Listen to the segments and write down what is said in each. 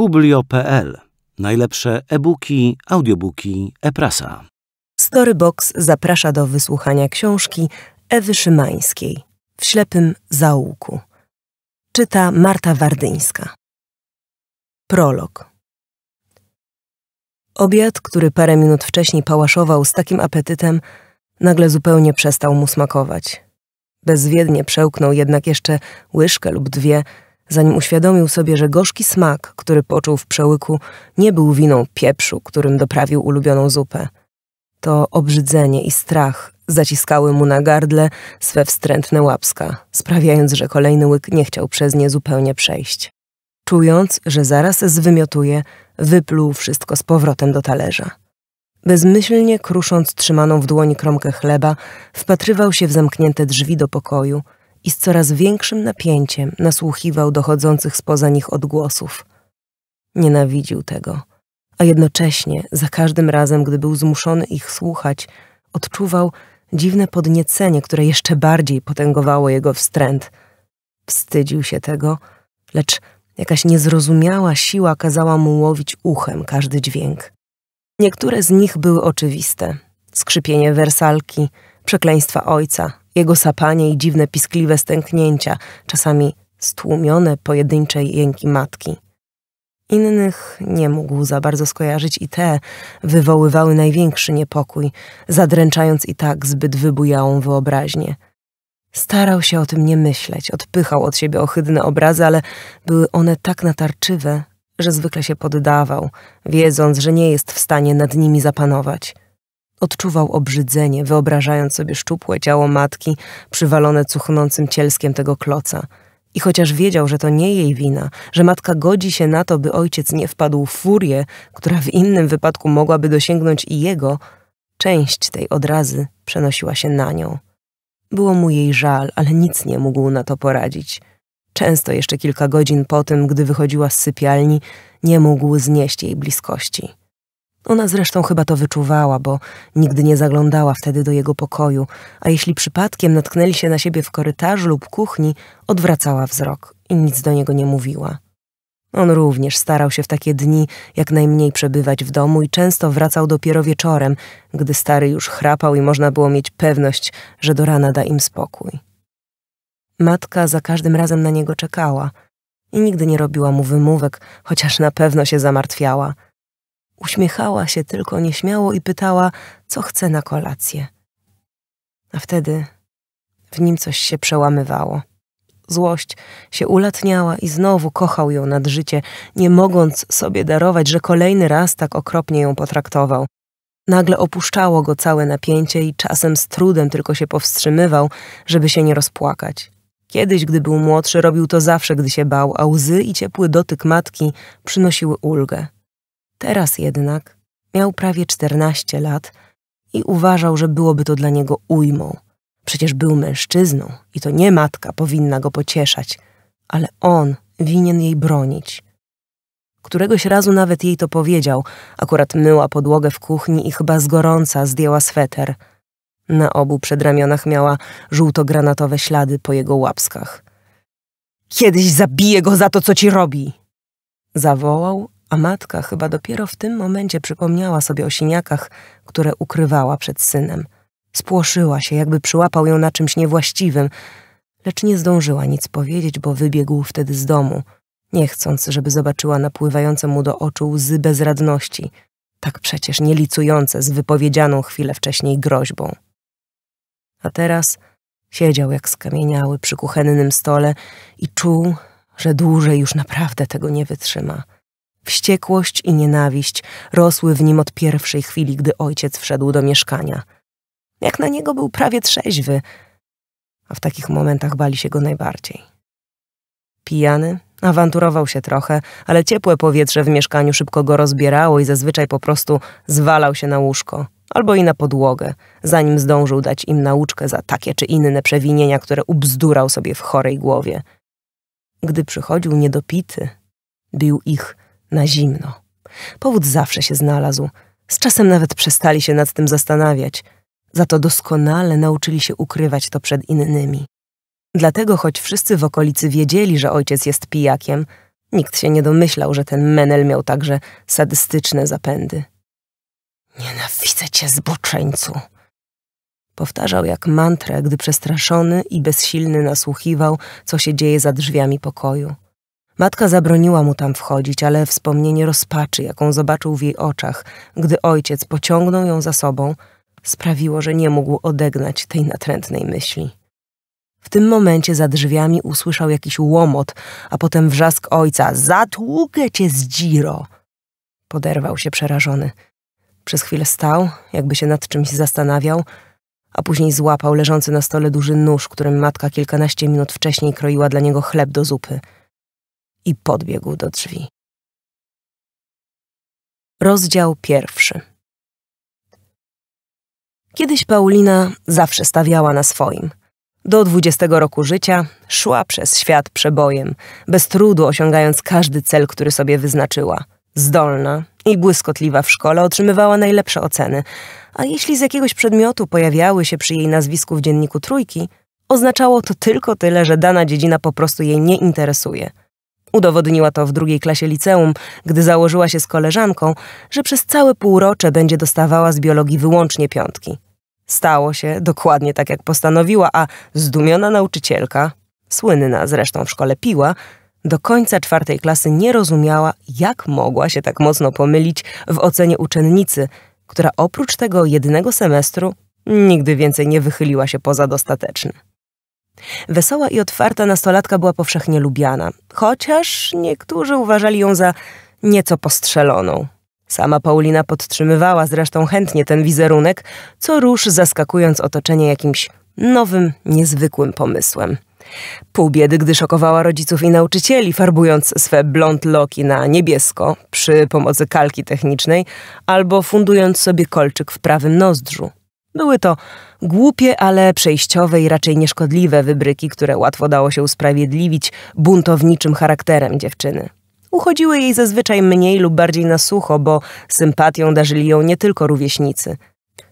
Publio.pl. Najlepsze e-booki, audiobooki, e-prasa. Storybox zaprasza do wysłuchania książki Ewy Szymańskiej w ślepym zaułku. Czyta Marta Wardyńska. Prolog. Obiad, który parę minut wcześniej pałaszował z takim apetytem, nagle zupełnie przestał mu smakować. Bezwiednie przełknął jednak jeszcze łyżkę lub dwie – zanim uświadomił sobie, że gorzki smak, który poczuł w przełyku, nie był winą pieprzu, którym doprawił ulubioną zupę. To obrzydzenie i strach zaciskały mu na gardle swe wstrętne łapska, sprawiając, że kolejny łyk nie chciał przez nie zupełnie przejść. Czując, że zaraz zwymiotuje, wypluł wszystko z powrotem do talerza. Bezmyślnie krusząc trzymaną w dłoni kromkę chleba, wpatrywał się w zamknięte drzwi do pokoju – i z coraz większym napięciem nasłuchiwał dochodzących spoza nich odgłosów. Nienawidził tego, a jednocześnie za każdym razem, gdy był zmuszony ich słuchać, odczuwał dziwne podniecenie, które jeszcze bardziej potęgowało jego wstręt. Wstydził się tego, lecz jakaś niezrozumiała siła kazała mu łowić uchem każdy dźwięk. Niektóre z nich były oczywiste: skrzypienie wersalki, przekleństwa ojca, jego sapanie i dziwne piskliwe stęknięcia, czasami stłumione pojedyncze jęki matki. Innych nie mógł za bardzo skojarzyć i te wywoływały największy niepokój, zadręczając i tak zbyt wybujałą wyobraźnię. Starał się o tym nie myśleć, odpychał od siebie ohydne obrazy, ale były one tak natarczywe, że zwykle się poddawał, wiedząc, że nie jest w stanie nad nimi zapanować. Odczuwał obrzydzenie, wyobrażając sobie szczupłe ciało matki przywalone cuchnącym cielskiem tego kloca. I chociaż wiedział, że to nie jej wina, że matka godzi się na to, by ojciec nie wpadł w furię, która w innym wypadku mogłaby dosięgnąć i jego, część tej odrazy przenosiła się na nią. Było mu jej żal, ale nic nie mógł na to poradzić. Często jeszcze kilka godzin po tym, gdy wychodziła z sypialni, nie mógł znieść jej bliskości. Ona zresztą chyba to wyczuwała, bo nigdy nie zaglądała wtedy do jego pokoju, a jeśli przypadkiem natknęli się na siebie w korytarzu lub kuchni, odwracała wzrok i nic do niego nie mówiła. On również starał się w takie dni jak najmniej przebywać w domu i często wracał dopiero wieczorem, gdy stary już chrapał i można było mieć pewność, że do rana da im spokój. Matka za każdym razem na niego czekała i nigdy nie robiła mu wymówek, chociaż na pewno się zamartwiała – Uśmiechała się tylko nieśmiało i pytała, co chce na kolację. A wtedy w nim coś się przełamywało. Złość się ulatniała i znowu kochał ją nad życie, nie mogąc sobie darować, że kolejny raz tak okropnie ją potraktował. Nagle opuszczało go całe napięcie i czasem z trudem tylko się powstrzymywał, żeby się nie rozpłakać. Kiedyś, gdy był młodszy, robił to zawsze, gdy się bał, a łzy i ciepły dotyk matki przynosiły ulgę. Teraz jednak miał prawie 14 lat i uważał, że byłoby to dla niego ujmą. Przecież był mężczyzną i to nie matka powinna go pocieszać, ale on winien jej bronić. Któregoś razu nawet jej to powiedział. Akurat myła podłogę w kuchni i chyba z gorąca zdjęła sweter. Na obu przedramionach miała żółto-granatowe ślady po jego łapskach. Kiedyś zabiję go za to, co ci robi! Zawołał, a matka chyba dopiero w tym momencie przypomniała sobie o siniakach, które ukrywała przed synem. Spłoszyła się, jakby przyłapał ją na czymś niewłaściwym, lecz nie zdążyła nic powiedzieć, bo wybiegł wtedy z domu, nie chcąc, żeby zobaczyła napływające mu do oczu łzy bezradności, tak przecież nie z wypowiedzianą chwilę wcześniej groźbą. A teraz siedział jak skamieniały przy kuchennym stole i czuł, że dłużej już naprawdę tego nie wytrzyma. Wściekłość i nienawiść rosły w nim od pierwszej chwili, gdy ojciec wszedł do mieszkania. Jak na niego był prawie trzeźwy, a w takich momentach bali się go najbardziej. Pijany, awanturował się trochę, ale ciepłe powietrze w mieszkaniu szybko go rozbierało i zazwyczaj po prostu zwalał się na łóżko albo i na podłogę, zanim zdążył dać im nauczkę za takie czy inne przewinienia, które ubzdurał sobie w chorej głowie. Gdy przychodził niedopity, bił ich na zimno. Powód zawsze się znalazł. Z czasem nawet przestali się nad tym zastanawiać. Za to doskonale nauczyli się ukrywać to przed innymi. Dlatego, choć wszyscy w okolicy wiedzieli, że ojciec jest pijakiem, nikt się nie domyślał, że ten Menel miał także sadystyczne zapędy. Nienawidzę cię, zboczeńcu! Powtarzał jak mantrę, gdy przestraszony i bezsilny nasłuchiwał, co się dzieje za drzwiami pokoju. Matka zabroniła mu tam wchodzić, ale wspomnienie rozpaczy, jaką zobaczył w jej oczach, gdy ojciec pociągnął ją za sobą, sprawiło, że nie mógł odegnać tej natrętnej myśli. W tym momencie za drzwiami usłyszał jakiś łomot, a potem wrzask ojca: Zatłukę cię z dziro! Poderwał się przerażony. Przez chwilę stał, jakby się nad czymś zastanawiał, a później złapał leżący na stole duży nóż, którym matka kilkanaście minut wcześniej kroiła dla niego chleb do zupy i podbiegł do drzwi. Rozdział pierwszy. Kiedyś Paulina zawsze stawiała na swoim. Do dwudziestego roku życia szła przez świat przebojem, bez trudu osiągając każdy cel, który sobie wyznaczyła. Zdolna i błyskotliwa w szkole otrzymywała najlepsze oceny, a jeśli z jakiegoś przedmiotu pojawiały się przy jej nazwisku w dzienniku trójki, oznaczało to tylko tyle, że dana dziedzina po prostu jej nie interesuje – Udowodniła to w drugiej klasie liceum, gdy założyła się z koleżanką, że przez całe półrocze będzie dostawała z biologii wyłącznie piątki. Stało się dokładnie tak, jak postanowiła, a zdumiona nauczycielka, słynna zresztą w szkole piła, do końca czwartej klasy nie rozumiała, jak mogła się tak mocno pomylić w ocenie uczennicy, która oprócz tego jednego semestru nigdy więcej nie wychyliła się poza dostateczny. Wesoła i otwarta nastolatka była powszechnie lubiana, chociaż niektórzy uważali ją za nieco postrzeloną. Sama Paulina podtrzymywała zresztą chętnie ten wizerunek, co rusz zaskakując otoczenie jakimś nowym, niezwykłym pomysłem. Pół biedy, gdy szokowała rodziców i nauczycieli, farbując swe blond loki na niebiesko przy pomocy kalki technicznej albo fundując sobie kolczyk w prawym nozdrzu. Były to głupie, ale przejściowe i raczej nieszkodliwe wybryki, które łatwo dało się usprawiedliwić buntowniczym charakterem dziewczyny. Uchodziły jej zazwyczaj mniej lub bardziej na sucho, bo sympatią darzyli ją nie tylko rówieśnicy.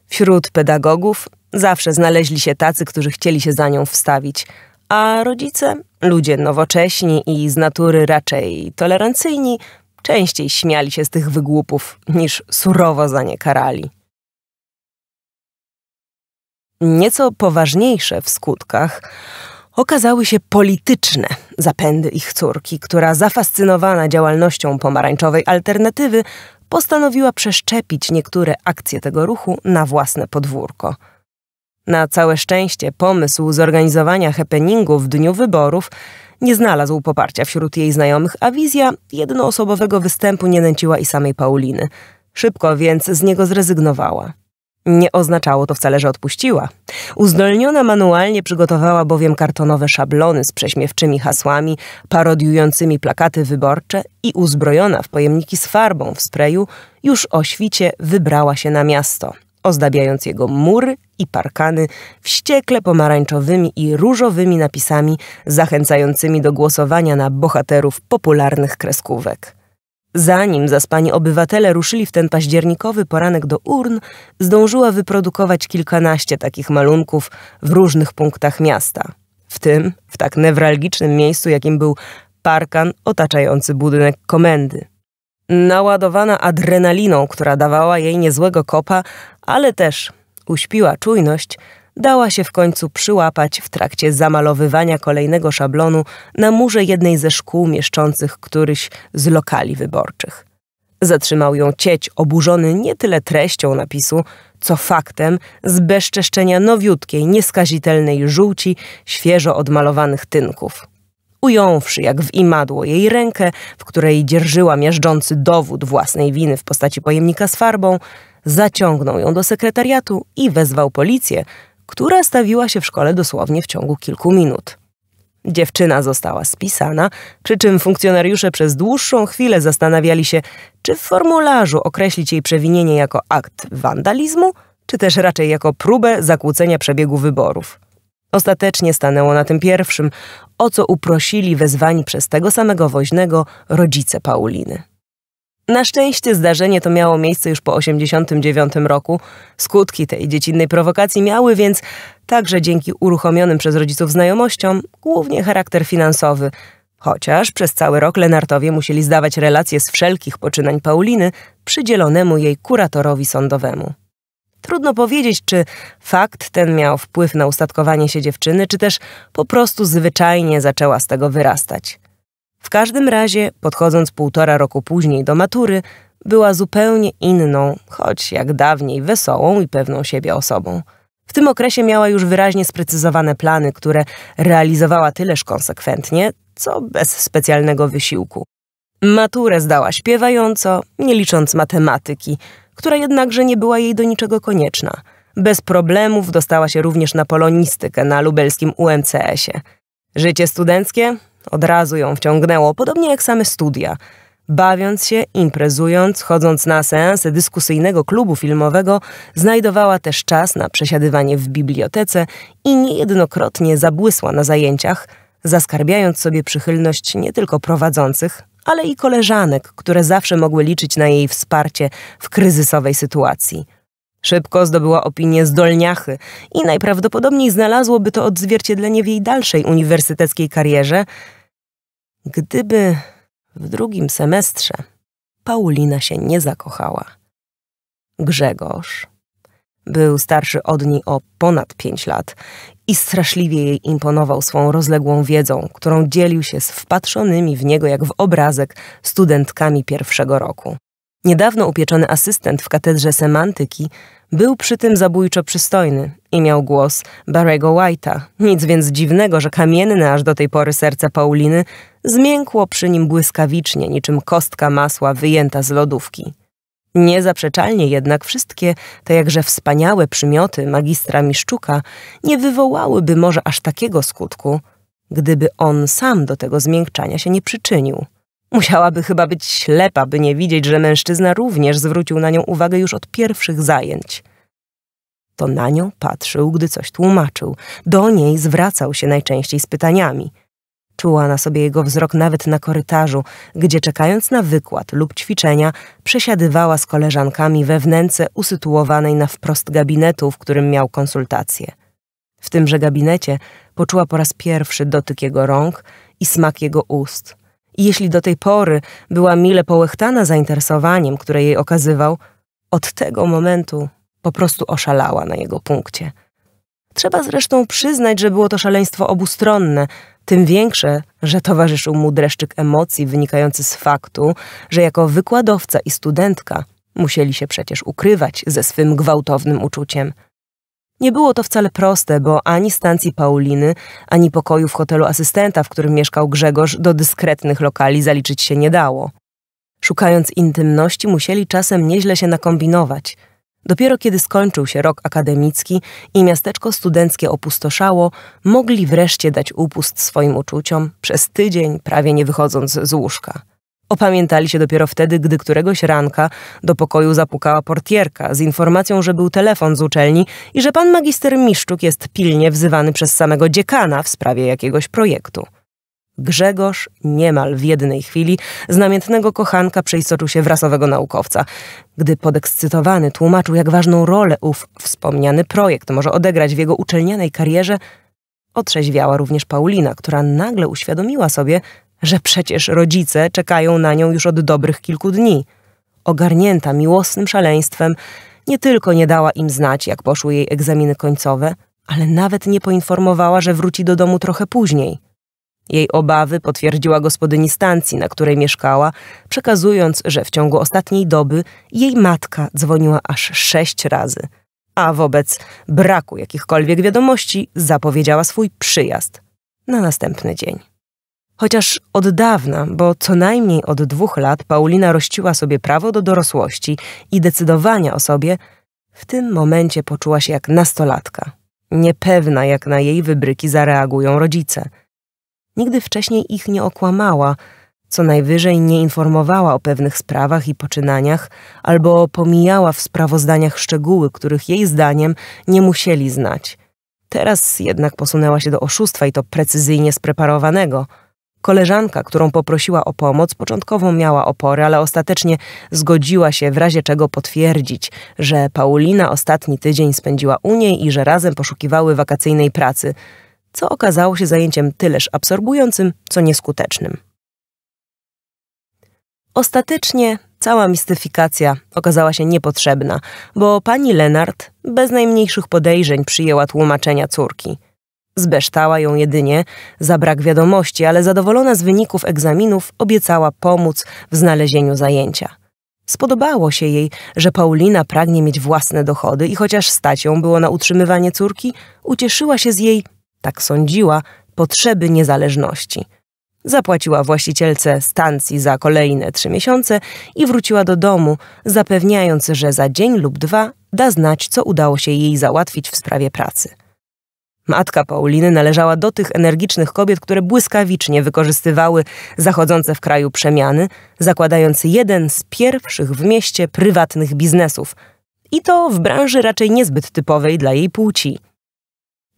Wśród pedagogów zawsze znaleźli się tacy, którzy chcieli się za nią wstawić, a rodzice, ludzie nowocześni i z natury raczej tolerancyjni, częściej śmiali się z tych wygłupów niż surowo za nie karali nieco poważniejsze w skutkach okazały się polityczne zapędy ich córki, która zafascynowana działalnością pomarańczowej alternatywy postanowiła przeszczepić niektóre akcje tego ruchu na własne podwórko. Na całe szczęście pomysł zorganizowania happeningu w dniu wyborów nie znalazł poparcia wśród jej znajomych, a wizja jednoosobowego występu nie nęciła i samej Pauliny. Szybko więc z niego zrezygnowała. Nie oznaczało to wcale, że odpuściła. Uzdolniona manualnie przygotowała bowiem kartonowe szablony z prześmiewczymi hasłami, parodiującymi plakaty wyborcze i uzbrojona w pojemniki z farbą w sprayu, już o świcie wybrała się na miasto, ozdabiając jego mury i parkany wściekle pomarańczowymi i różowymi napisami zachęcającymi do głosowania na bohaterów popularnych kreskówek. Zanim zaspani obywatele ruszyli w ten październikowy poranek do urn, zdążyła wyprodukować kilkanaście takich malunków w różnych punktach miasta. W tym w tak newralgicznym miejscu, jakim był parkan otaczający budynek komendy. Naładowana adrenaliną, która dawała jej niezłego kopa, ale też uśpiła czujność, dała się w końcu przyłapać w trakcie zamalowywania kolejnego szablonu na murze jednej ze szkół mieszczących któryś z lokali wyborczych. Zatrzymał ją cieć oburzony nie tyle treścią napisu, co faktem zbezczeszczenia nowiutkiej, nieskazitelnej żółci świeżo odmalowanych tynków. Ująwszy jak w imadło jej rękę, w której dzierżyła miażdżący dowód własnej winy w postaci pojemnika z farbą, zaciągnął ją do sekretariatu i wezwał policję, która stawiła się w szkole dosłownie w ciągu kilku minut. Dziewczyna została spisana, przy czym funkcjonariusze przez dłuższą chwilę zastanawiali się, czy w formularzu określić jej przewinienie jako akt wandalizmu, czy też raczej jako próbę zakłócenia przebiegu wyborów. Ostatecznie stanęło na tym pierwszym, o co uprosili wezwani przez tego samego woźnego rodzice Pauliny. Na szczęście zdarzenie to miało miejsce już po 89 roku. Skutki tej dziecinnej prowokacji miały więc, także dzięki uruchomionym przez rodziców znajomościom, głównie charakter finansowy. Chociaż przez cały rok Lenartowie musieli zdawać relacje z wszelkich poczynań Pauliny przydzielonemu jej kuratorowi sądowemu. Trudno powiedzieć, czy fakt ten miał wpływ na ustatkowanie się dziewczyny, czy też po prostu zwyczajnie zaczęła z tego wyrastać. W każdym razie, podchodząc półtora roku później do matury, była zupełnie inną, choć jak dawniej wesołą i pewną siebie osobą. W tym okresie miała już wyraźnie sprecyzowane plany, które realizowała tyleż konsekwentnie, co bez specjalnego wysiłku. Maturę zdała śpiewająco, nie licząc matematyki, która jednakże nie była jej do niczego konieczna. Bez problemów dostała się również na polonistykę na lubelskim UMCS-ie. Życie studenckie od razu ją wciągnęło, podobnie jak same studia. Bawiąc się, imprezując, chodząc na seanse dyskusyjnego klubu filmowego, znajdowała też czas na przesiadywanie w bibliotece i niejednokrotnie zabłysła na zajęciach, zaskarbiając sobie przychylność nie tylko prowadzących, ale i koleżanek, które zawsze mogły liczyć na jej wsparcie w kryzysowej sytuacji. Szybko zdobyła opinię zdolniachy i najprawdopodobniej znalazłoby to odzwierciedlenie w jej dalszej uniwersyteckiej karierze – Gdyby w drugim semestrze Paulina się nie zakochała. Grzegorz był starszy od niej o ponad pięć lat i straszliwie jej imponował swą rozległą wiedzą, którą dzielił się z wpatrzonymi w niego jak w obrazek studentkami pierwszego roku. Niedawno upieczony asystent w katedrze semantyki był przy tym zabójczo przystojny i miał głos Barrego White'a. Nic więc dziwnego, że kamienne aż do tej pory serce Pauliny zmiękło przy nim błyskawicznie, niczym kostka masła wyjęta z lodówki. Niezaprzeczalnie jednak wszystkie te jakże wspaniałe przymioty magistra Miszczuka nie wywołałyby może aż takiego skutku, gdyby on sam do tego zmiękczania się nie przyczynił. Musiałaby chyba być ślepa, by nie widzieć, że mężczyzna również zwrócił na nią uwagę już od pierwszych zajęć. To na nią patrzył, gdy coś tłumaczył. Do niej zwracał się najczęściej z pytaniami. Czuła na sobie jego wzrok nawet na korytarzu, gdzie czekając na wykład lub ćwiczenia, przesiadywała z koleżankami we wnęce usytuowanej na wprost gabinetu, w którym miał konsultacje. W tymże gabinecie poczuła po raz pierwszy dotyk jego rąk i smak jego ust – jeśli do tej pory była mile połechtana zainteresowaniem, które jej okazywał, od tego momentu po prostu oszalała na jego punkcie. Trzeba zresztą przyznać, że było to szaleństwo obustronne, tym większe, że towarzyszył mu dreszczyk emocji wynikający z faktu, że jako wykładowca i studentka musieli się przecież ukrywać ze swym gwałtownym uczuciem – nie było to wcale proste, bo ani stacji Pauliny, ani pokoju w hotelu asystenta, w którym mieszkał Grzegorz, do dyskretnych lokali zaliczyć się nie dało. Szukając intymności, musieli czasem nieźle się nakombinować. Dopiero kiedy skończył się rok akademicki i miasteczko studenckie opustoszało, mogli wreszcie dać upust swoim uczuciom, przez tydzień prawie nie wychodząc z łóżka. Opamiętali się dopiero wtedy, gdy któregoś ranka do pokoju zapukała portierka z informacją, że był telefon z uczelni i że pan magister Miszczuk jest pilnie wzywany przez samego dziekana w sprawie jakiegoś projektu. Grzegorz niemal w jednej chwili z namiętnego kochanka przeistoczył się w rasowego naukowca. Gdy podekscytowany tłumaczył, jak ważną rolę ów wspomniany projekt może odegrać w jego uczelnianej karierze, otrzeźwiała również Paulina, która nagle uświadomiła sobie, że przecież rodzice czekają na nią już od dobrych kilku dni. Ogarnięta miłosnym szaleństwem, nie tylko nie dała im znać, jak poszły jej egzaminy końcowe, ale nawet nie poinformowała, że wróci do domu trochę później. Jej obawy potwierdziła gospodyni stancji, na której mieszkała, przekazując, że w ciągu ostatniej doby jej matka dzwoniła aż sześć razy, a wobec braku jakichkolwiek wiadomości zapowiedziała swój przyjazd na następny dzień. Chociaż od dawna, bo co najmniej od dwóch lat, Paulina rościła sobie prawo do dorosłości i decydowania o sobie, w tym momencie poczuła się jak nastolatka, niepewna jak na jej wybryki zareagują rodzice. Nigdy wcześniej ich nie okłamała, co najwyżej nie informowała o pewnych sprawach i poczynaniach, albo pomijała w sprawozdaniach szczegóły, których jej zdaniem nie musieli znać. Teraz jednak posunęła się do oszustwa i to precyzyjnie spreparowanego – Koleżanka, którą poprosiła o pomoc, początkowo miała opory, ale ostatecznie zgodziła się w razie czego potwierdzić, że Paulina ostatni tydzień spędziła u niej i że razem poszukiwały wakacyjnej pracy, co okazało się zajęciem tyleż absorbującym, co nieskutecznym. Ostatecznie cała mistyfikacja okazała się niepotrzebna, bo pani Lenart bez najmniejszych podejrzeń przyjęła tłumaczenia córki – Zbeształa ją jedynie za brak wiadomości, ale zadowolona z wyników egzaminów obiecała pomóc w znalezieniu zajęcia. Spodobało się jej, że Paulina pragnie mieć własne dochody i chociaż stać ją było na utrzymywanie córki, ucieszyła się z jej, tak sądziła, potrzeby niezależności. Zapłaciła właścicielce stacji za kolejne trzy miesiące i wróciła do domu, zapewniając, że za dzień lub dwa da znać, co udało się jej załatwić w sprawie pracy. Matka Pauliny należała do tych energicznych kobiet, które błyskawicznie wykorzystywały zachodzące w kraju przemiany, zakładając jeden z pierwszych w mieście prywatnych biznesów. I to w branży raczej niezbyt typowej dla jej płci.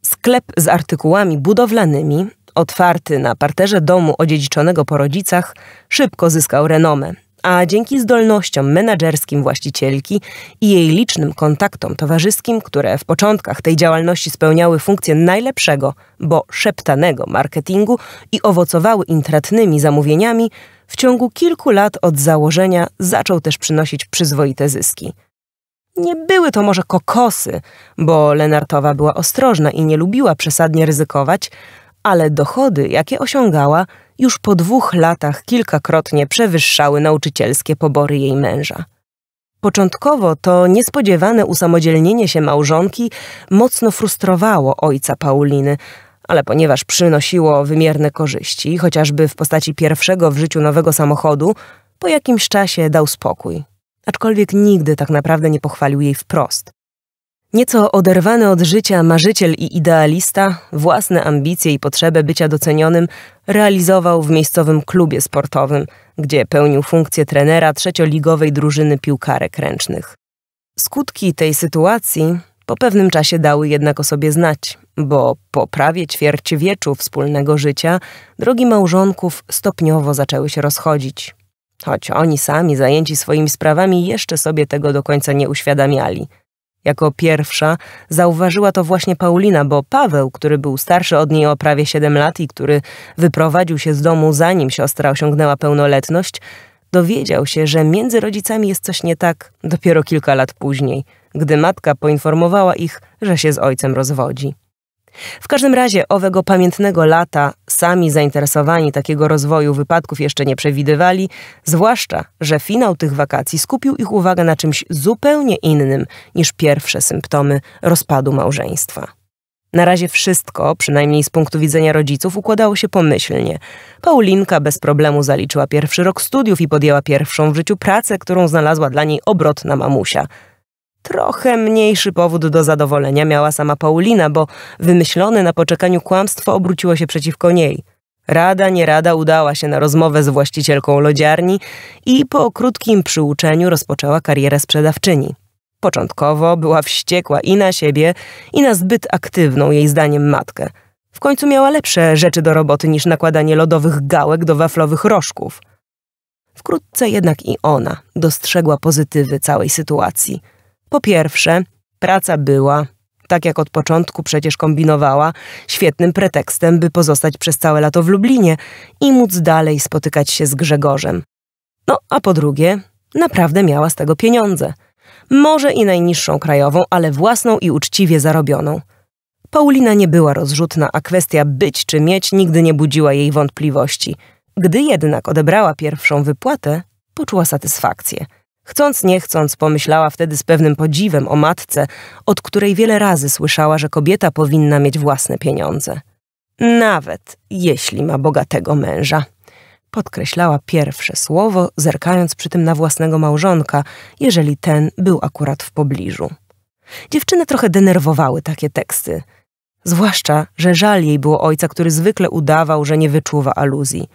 Sklep z artykułami budowlanymi, otwarty na parterze domu odziedziczonego po rodzicach, szybko zyskał renomę a dzięki zdolnościom menedżerskim właścicielki i jej licznym kontaktom towarzyskim, które w początkach tej działalności spełniały funkcję najlepszego, bo szeptanego marketingu i owocowały intratnymi zamówieniami, w ciągu kilku lat od założenia zaczął też przynosić przyzwoite zyski. Nie były to może kokosy, bo Lenartowa była ostrożna i nie lubiła przesadnie ryzykować, ale dochody, jakie osiągała, już po dwóch latach kilkakrotnie przewyższały nauczycielskie pobory jej męża. Początkowo to niespodziewane usamodzielnienie się małżonki mocno frustrowało ojca Pauliny, ale ponieważ przynosiło wymierne korzyści, chociażby w postaci pierwszego w życiu nowego samochodu, po jakimś czasie dał spokój. Aczkolwiek nigdy tak naprawdę nie pochwalił jej wprost. Nieco oderwany od życia marzyciel i idealista, własne ambicje i potrzebę bycia docenionym realizował w miejscowym klubie sportowym, gdzie pełnił funkcję trenera trzecioligowej drużyny piłkarek ręcznych. Skutki tej sytuacji po pewnym czasie dały jednak o sobie znać, bo po prawie ćwierć wieczu wspólnego życia drogi małżonków stopniowo zaczęły się rozchodzić. Choć oni sami, zajęci swoimi sprawami, jeszcze sobie tego do końca nie uświadamiali – jako pierwsza zauważyła to właśnie Paulina, bo Paweł, który był starszy od niej o prawie 7 lat i który wyprowadził się z domu zanim siostra osiągnęła pełnoletność, dowiedział się, że między rodzicami jest coś nie tak dopiero kilka lat później, gdy matka poinformowała ich, że się z ojcem rozwodzi. W każdym razie owego pamiętnego lata sami zainteresowani takiego rozwoju wypadków jeszcze nie przewidywali, zwłaszcza, że finał tych wakacji skupił ich uwagę na czymś zupełnie innym niż pierwsze symptomy rozpadu małżeństwa. Na razie wszystko, przynajmniej z punktu widzenia rodziców, układało się pomyślnie. Paulinka bez problemu zaliczyła pierwszy rok studiów i podjęła pierwszą w życiu pracę, którą znalazła dla niej obrotna mamusia – Trochę mniejszy powód do zadowolenia miała sama Paulina, bo wymyślone na poczekaniu kłamstwo obróciło się przeciwko niej. Rada nie rada udała się na rozmowę z właścicielką lodziarni i po krótkim przyuczeniu rozpoczęła karierę sprzedawczyni. Początkowo była wściekła i na siebie, i na zbyt aktywną jej zdaniem matkę. W końcu miała lepsze rzeczy do roboty niż nakładanie lodowych gałek do waflowych rożków. Wkrótce jednak i ona dostrzegła pozytywy całej sytuacji – po pierwsze, praca była, tak jak od początku przecież kombinowała, świetnym pretekstem, by pozostać przez całe lato w Lublinie i móc dalej spotykać się z Grzegorzem. No a po drugie, naprawdę miała z tego pieniądze. Może i najniższą krajową, ale własną i uczciwie zarobioną. Paulina nie była rozrzutna, a kwestia być czy mieć nigdy nie budziła jej wątpliwości. Gdy jednak odebrała pierwszą wypłatę, poczuła satysfakcję – Chcąc nie chcąc, pomyślała wtedy z pewnym podziwem o matce, od której wiele razy słyszała, że kobieta powinna mieć własne pieniądze. Nawet jeśli ma bogatego męża. Podkreślała pierwsze słowo, zerkając przy tym na własnego małżonka, jeżeli ten był akurat w pobliżu. Dziewczyny trochę denerwowały takie teksty. Zwłaszcza, że żal jej było ojca, który zwykle udawał, że nie wyczuwa aluzji.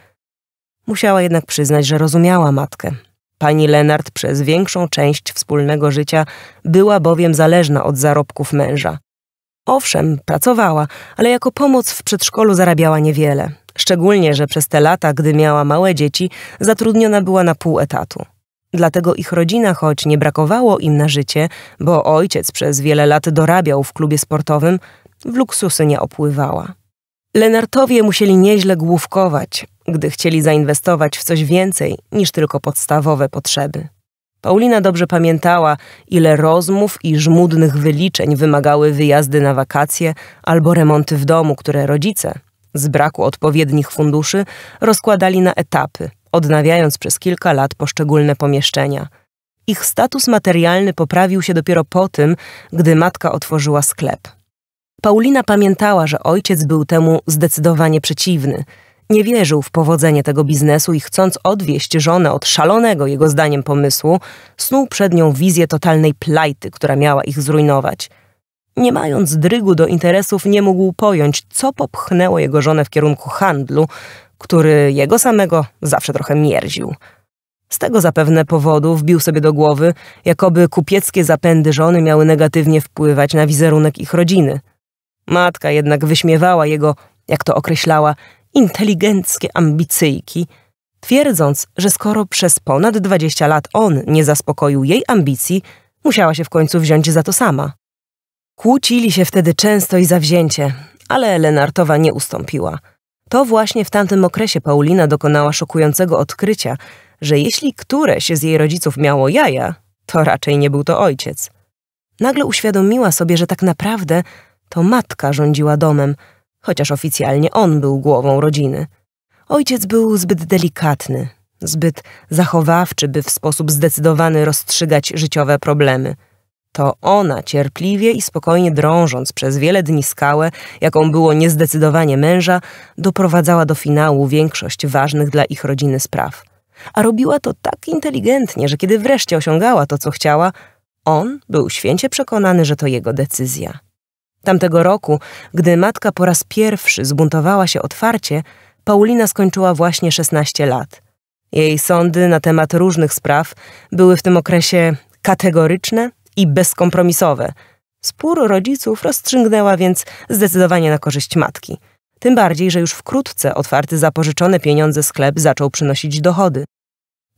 Musiała jednak przyznać, że rozumiała matkę, Pani Lenart przez większą część wspólnego życia była bowiem zależna od zarobków męża. Owszem, pracowała, ale jako pomoc w przedszkolu zarabiała niewiele. Szczególnie, że przez te lata, gdy miała małe dzieci, zatrudniona była na pół etatu. Dlatego ich rodzina, choć nie brakowało im na życie, bo ojciec przez wiele lat dorabiał w klubie sportowym, w luksusy nie opływała. Lenartowie musieli nieźle główkować, gdy chcieli zainwestować w coś więcej niż tylko podstawowe potrzeby. Paulina dobrze pamiętała, ile rozmów i żmudnych wyliczeń wymagały wyjazdy na wakacje albo remonty w domu, które rodzice, z braku odpowiednich funduszy, rozkładali na etapy, odnawiając przez kilka lat poszczególne pomieszczenia. Ich status materialny poprawił się dopiero po tym, gdy matka otworzyła sklep. Paulina pamiętała, że ojciec był temu zdecydowanie przeciwny – nie wierzył w powodzenie tego biznesu i chcąc odwieść żonę od szalonego jego zdaniem pomysłu, snuł przed nią wizję totalnej plajty, która miała ich zrujnować. Nie mając drygu do interesów, nie mógł pojąć, co popchnęło jego żonę w kierunku handlu, który jego samego zawsze trochę mierził. Z tego zapewne powodu wbił sobie do głowy, jakoby kupieckie zapędy żony miały negatywnie wpływać na wizerunek ich rodziny. Matka jednak wyśmiewała jego, jak to określała, inteligenckie ambicyjki, twierdząc, że skoro przez ponad 20 lat on nie zaspokoił jej ambicji, musiała się w końcu wziąć za to sama. Kłócili się wtedy często i zawzięcie, ale Lenartowa nie ustąpiła. To właśnie w tamtym okresie Paulina dokonała szokującego odkrycia, że jeśli któreś z jej rodziców miało jaja, to raczej nie był to ojciec. Nagle uświadomiła sobie, że tak naprawdę to matka rządziła domem – chociaż oficjalnie on był głową rodziny. Ojciec był zbyt delikatny, zbyt zachowawczy, by w sposób zdecydowany rozstrzygać życiowe problemy. To ona cierpliwie i spokojnie drążąc przez wiele dni skałę, jaką było niezdecydowanie męża, doprowadzała do finału większość ważnych dla ich rodziny spraw. A robiła to tak inteligentnie, że kiedy wreszcie osiągała to, co chciała, on był święcie przekonany, że to jego decyzja. Tamtego roku, gdy matka po raz pierwszy zbuntowała się otwarcie, Paulina skończyła właśnie 16 lat. Jej sądy na temat różnych spraw były w tym okresie kategoryczne i bezkompromisowe. Spór rodziców rozstrzygnęła więc zdecydowanie na korzyść matki. Tym bardziej, że już wkrótce otwarty zapożyczone pieniądze sklep zaczął przynosić dochody.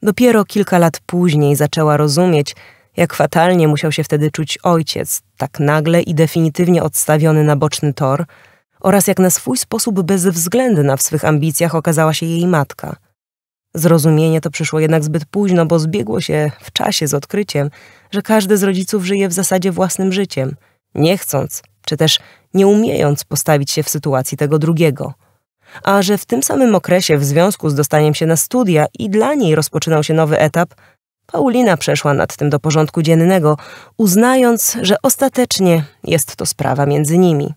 Dopiero kilka lat później zaczęła rozumieć, jak fatalnie musiał się wtedy czuć ojciec, tak nagle i definitywnie odstawiony na boczny tor, oraz jak na swój sposób bezwzględna w swych ambicjach okazała się jej matka. Zrozumienie to przyszło jednak zbyt późno, bo zbiegło się w czasie z odkryciem, że każdy z rodziców żyje w zasadzie własnym życiem, nie chcąc czy też nie umiejąc postawić się w sytuacji tego drugiego. A że w tym samym okresie w związku z dostaniem się na studia i dla niej rozpoczynał się nowy etap – Paulina przeszła nad tym do porządku dziennego, uznając, że ostatecznie jest to sprawa między nimi.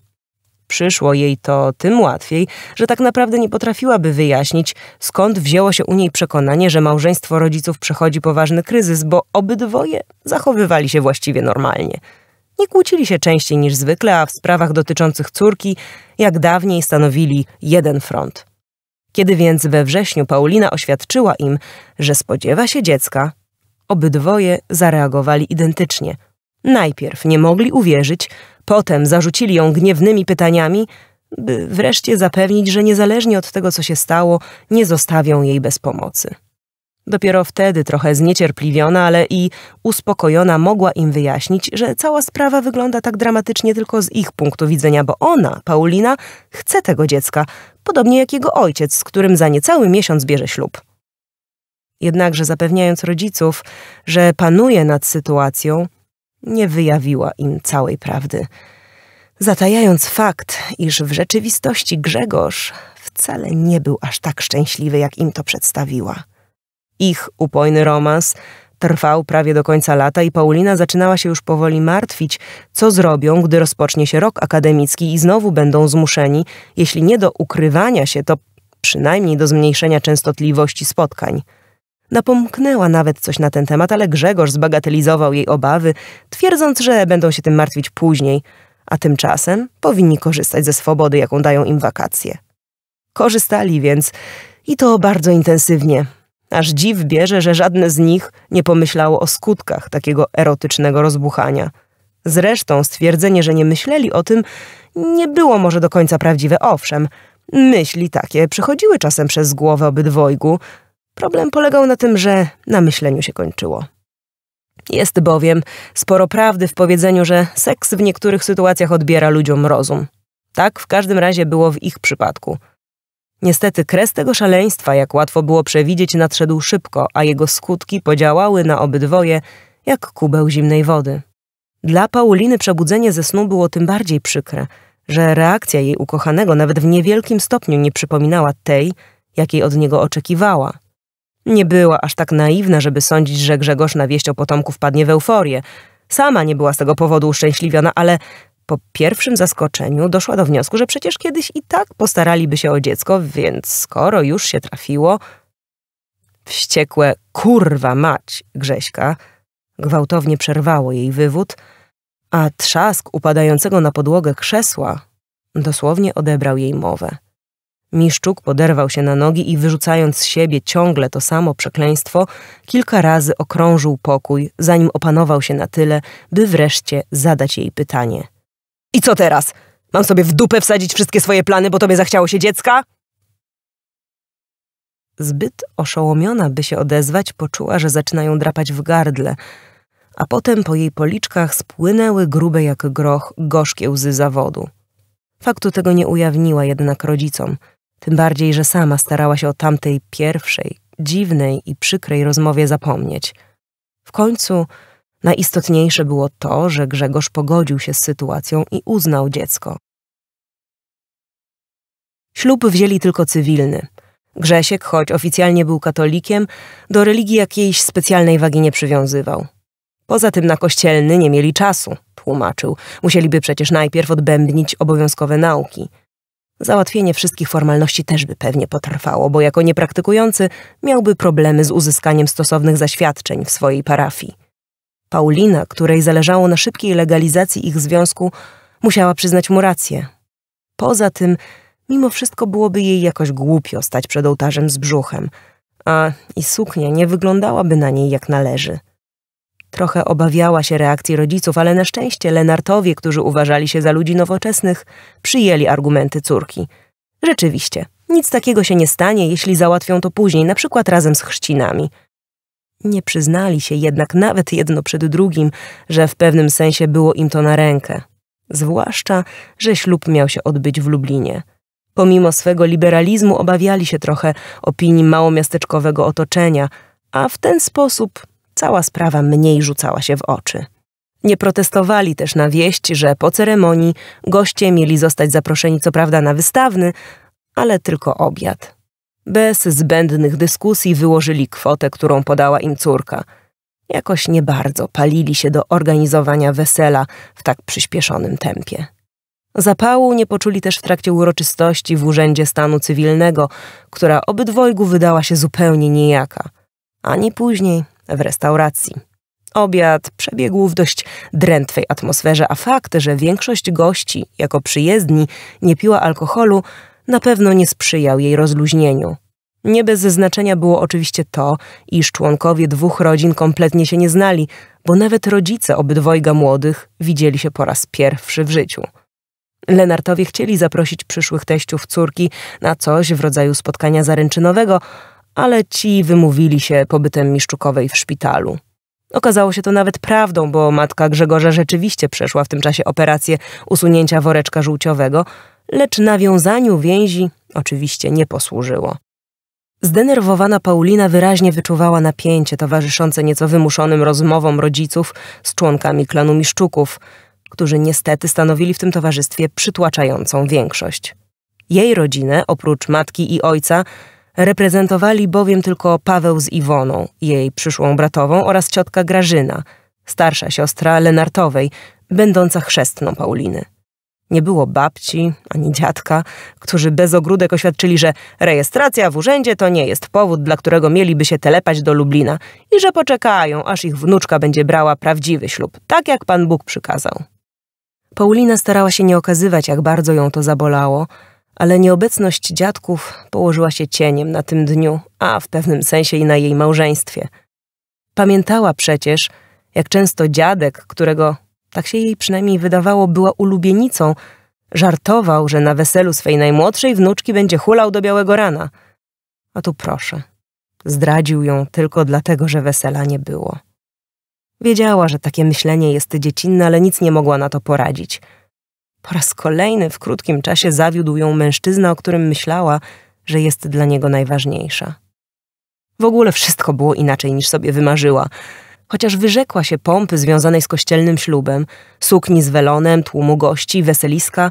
Przyszło jej to tym łatwiej, że tak naprawdę nie potrafiłaby wyjaśnić, skąd wzięło się u niej przekonanie, że małżeństwo rodziców przechodzi poważny kryzys, bo obydwoje zachowywali się właściwie normalnie. Nie kłócili się częściej niż zwykle, a w sprawach dotyczących córki, jak dawniej, stanowili jeden front. Kiedy więc we wrześniu Paulina oświadczyła im, że spodziewa się dziecka, Obydwoje zareagowali identycznie. Najpierw nie mogli uwierzyć, potem zarzucili ją gniewnymi pytaniami, by wreszcie zapewnić, że niezależnie od tego, co się stało, nie zostawią jej bez pomocy. Dopiero wtedy, trochę zniecierpliwiona, ale i uspokojona, mogła im wyjaśnić, że cała sprawa wygląda tak dramatycznie tylko z ich punktu widzenia, bo ona, Paulina, chce tego dziecka, podobnie jak jego ojciec, z którym za niecały miesiąc bierze ślub jednakże zapewniając rodziców, że panuje nad sytuacją, nie wyjawiła im całej prawdy. Zatajając fakt, iż w rzeczywistości Grzegorz wcale nie był aż tak szczęśliwy, jak im to przedstawiła. Ich upojny romans trwał prawie do końca lata i Paulina zaczynała się już powoli martwić, co zrobią, gdy rozpocznie się rok akademicki i znowu będą zmuszeni, jeśli nie do ukrywania się, to przynajmniej do zmniejszenia częstotliwości spotkań. Napomknęła nawet coś na ten temat, ale Grzegorz zbagatelizował jej obawy, twierdząc, że będą się tym martwić później, a tymczasem powinni korzystać ze swobody, jaką dają im wakacje. Korzystali więc i to bardzo intensywnie. Aż dziw bierze, że żadne z nich nie pomyślało o skutkach takiego erotycznego rozbuchania. Zresztą stwierdzenie, że nie myśleli o tym, nie było może do końca prawdziwe, owszem. Myśli takie przechodziły czasem przez głowę obydwojgu, Problem polegał na tym, że na myśleniu się kończyło. Jest bowiem sporo prawdy w powiedzeniu, że seks w niektórych sytuacjach odbiera ludziom rozum. Tak w każdym razie było w ich przypadku. Niestety kres tego szaleństwa, jak łatwo było przewidzieć, nadszedł szybko, a jego skutki podziałały na obydwoje jak kubeł zimnej wody. Dla Pauliny przebudzenie ze snu było tym bardziej przykre, że reakcja jej ukochanego nawet w niewielkim stopniu nie przypominała tej, jakiej od niego oczekiwała. Nie była aż tak naiwna, żeby sądzić, że Grzegorz na wieść o potomku wpadnie w euforię. Sama nie była z tego powodu uszczęśliwiona, ale po pierwszym zaskoczeniu doszła do wniosku, że przecież kiedyś i tak postaraliby się o dziecko, więc skoro już się trafiło... Wściekłe kurwa mać Grześka gwałtownie przerwało jej wywód, a trzask upadającego na podłogę krzesła dosłownie odebrał jej mowę. Miszczuk poderwał się na nogi i wyrzucając z siebie ciągle to samo przekleństwo, kilka razy okrążył pokój, zanim opanował się na tyle, by wreszcie zadać jej pytanie. I co teraz? Mam sobie w dupę wsadzić wszystkie swoje plany, bo tobie zachciało się dziecka? Zbyt oszołomiona, by się odezwać, poczuła, że zaczynają drapać w gardle, a potem po jej policzkach spłynęły grube jak groch gorzkie łzy zawodu. Faktu tego nie ujawniła jednak rodzicom – tym bardziej, że sama starała się o tamtej pierwszej, dziwnej i przykrej rozmowie zapomnieć. W końcu najistotniejsze było to, że Grzegorz pogodził się z sytuacją i uznał dziecko. Ślub wzięli tylko cywilny. Grzesiek, choć oficjalnie był katolikiem, do religii jakiejś specjalnej wagi nie przywiązywał. Poza tym na kościelny nie mieli czasu, tłumaczył. Musieliby przecież najpierw odbębnić obowiązkowe nauki. Załatwienie wszystkich formalności też by pewnie potrwało, bo jako niepraktykujący miałby problemy z uzyskaniem stosownych zaświadczeń w swojej parafii. Paulina, której zależało na szybkiej legalizacji ich związku, musiała przyznać mu rację. Poza tym, mimo wszystko byłoby jej jakoś głupio stać przed ołtarzem z brzuchem, a i suknia nie wyglądałaby na niej jak należy. Trochę obawiała się reakcji rodziców, ale na szczęście Lenartowie, którzy uważali się za ludzi nowoczesnych, przyjęli argumenty córki. Rzeczywiście, nic takiego się nie stanie, jeśli załatwią to później, na przykład razem z chrzcinami. Nie przyznali się jednak nawet jedno przed drugim, że w pewnym sensie było im to na rękę. Zwłaszcza, że ślub miał się odbyć w Lublinie. Pomimo swego liberalizmu obawiali się trochę opinii małomiasteczkowego otoczenia, a w ten sposób cała sprawa mniej rzucała się w oczy. Nie protestowali też na wieść, że po ceremonii goście mieli zostać zaproszeni co prawda na wystawny, ale tylko obiad. Bez zbędnych dyskusji wyłożyli kwotę, którą podała im córka. Jakoś nie bardzo palili się do organizowania wesela w tak przyspieszonym tempie. Zapału nie poczuli też w trakcie uroczystości w Urzędzie Stanu Cywilnego, która obydwojgu wydała się zupełnie niejaka. Ani później, w restauracji. Obiad przebiegł w dość drętwej atmosferze, a fakt, że większość gości jako przyjezdni nie piła alkoholu, na pewno nie sprzyjał jej rozluźnieniu. Nie bez znaczenia było oczywiście to, iż członkowie dwóch rodzin kompletnie się nie znali, bo nawet rodzice obydwojga młodych widzieli się po raz pierwszy w życiu. Lenartowie chcieli zaprosić przyszłych teściów córki na coś w rodzaju spotkania zaręczynowego, ale ci wymówili się pobytem Miszczukowej w szpitalu. Okazało się to nawet prawdą, bo matka Grzegorza rzeczywiście przeszła w tym czasie operację usunięcia woreczka żółciowego, lecz nawiązaniu więzi oczywiście nie posłużyło. Zdenerwowana Paulina wyraźnie wyczuwała napięcie towarzyszące nieco wymuszonym rozmowom rodziców z członkami klanu Miszczuków, którzy niestety stanowili w tym towarzystwie przytłaczającą większość. Jej rodzinę, oprócz matki i ojca, Reprezentowali bowiem tylko Paweł z Iwoną, jej przyszłą bratową oraz ciotka Grażyna, starsza siostra Lenartowej, będąca chrzestną Pauliny. Nie było babci ani dziadka, którzy bez ogródek oświadczyli, że rejestracja w urzędzie to nie jest powód, dla którego mieliby się telepać do Lublina i że poczekają, aż ich wnuczka będzie brała prawdziwy ślub, tak jak Pan Bóg przykazał. Paulina starała się nie okazywać, jak bardzo ją to zabolało – ale nieobecność dziadków położyła się cieniem na tym dniu, a w pewnym sensie i na jej małżeństwie. Pamiętała przecież, jak często dziadek, którego, tak się jej przynajmniej wydawało, była ulubienicą, żartował, że na weselu swej najmłodszej wnuczki będzie hulał do białego rana. A tu proszę, zdradził ją tylko dlatego, że wesela nie było. Wiedziała, że takie myślenie jest dziecinne, ale nic nie mogła na to poradzić – po raz kolejny w krótkim czasie zawiódł ją mężczyzna, o którym myślała, że jest dla niego najważniejsza. W ogóle wszystko było inaczej niż sobie wymarzyła. Chociaż wyrzekła się pompy związanej z kościelnym ślubem, sukni z welonem, tłumu gości, weseliska,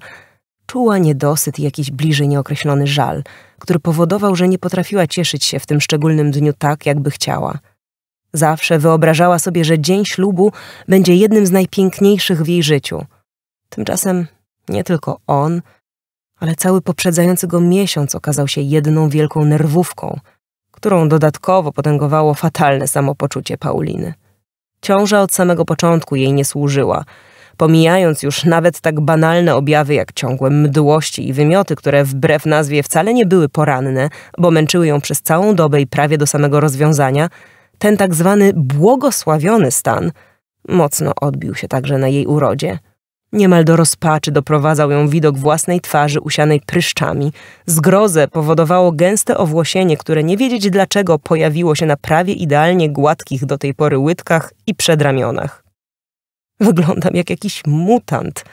czuła niedosyt i jakiś bliżej nieokreślony żal, który powodował, że nie potrafiła cieszyć się w tym szczególnym dniu tak, jakby chciała. Zawsze wyobrażała sobie, że dzień ślubu będzie jednym z najpiękniejszych w jej życiu. Tymczasem nie tylko on, ale cały poprzedzający go miesiąc okazał się jedną wielką nerwówką, którą dodatkowo potęgowało fatalne samopoczucie Pauliny. Ciąża od samego początku jej nie służyła, pomijając już nawet tak banalne objawy jak ciągłe mdłości i wymioty, które wbrew nazwie wcale nie były poranne, bo męczyły ją przez całą dobę i prawie do samego rozwiązania, ten tak zwany błogosławiony stan mocno odbił się także na jej urodzie – Niemal do rozpaczy doprowadzał ją widok własnej twarzy usianej pryszczami. Zgrozę powodowało gęste owłosienie, które nie wiedzieć dlaczego pojawiło się na prawie idealnie gładkich do tej pory łydkach i przedramionach. Wyglądam jak jakiś mutant,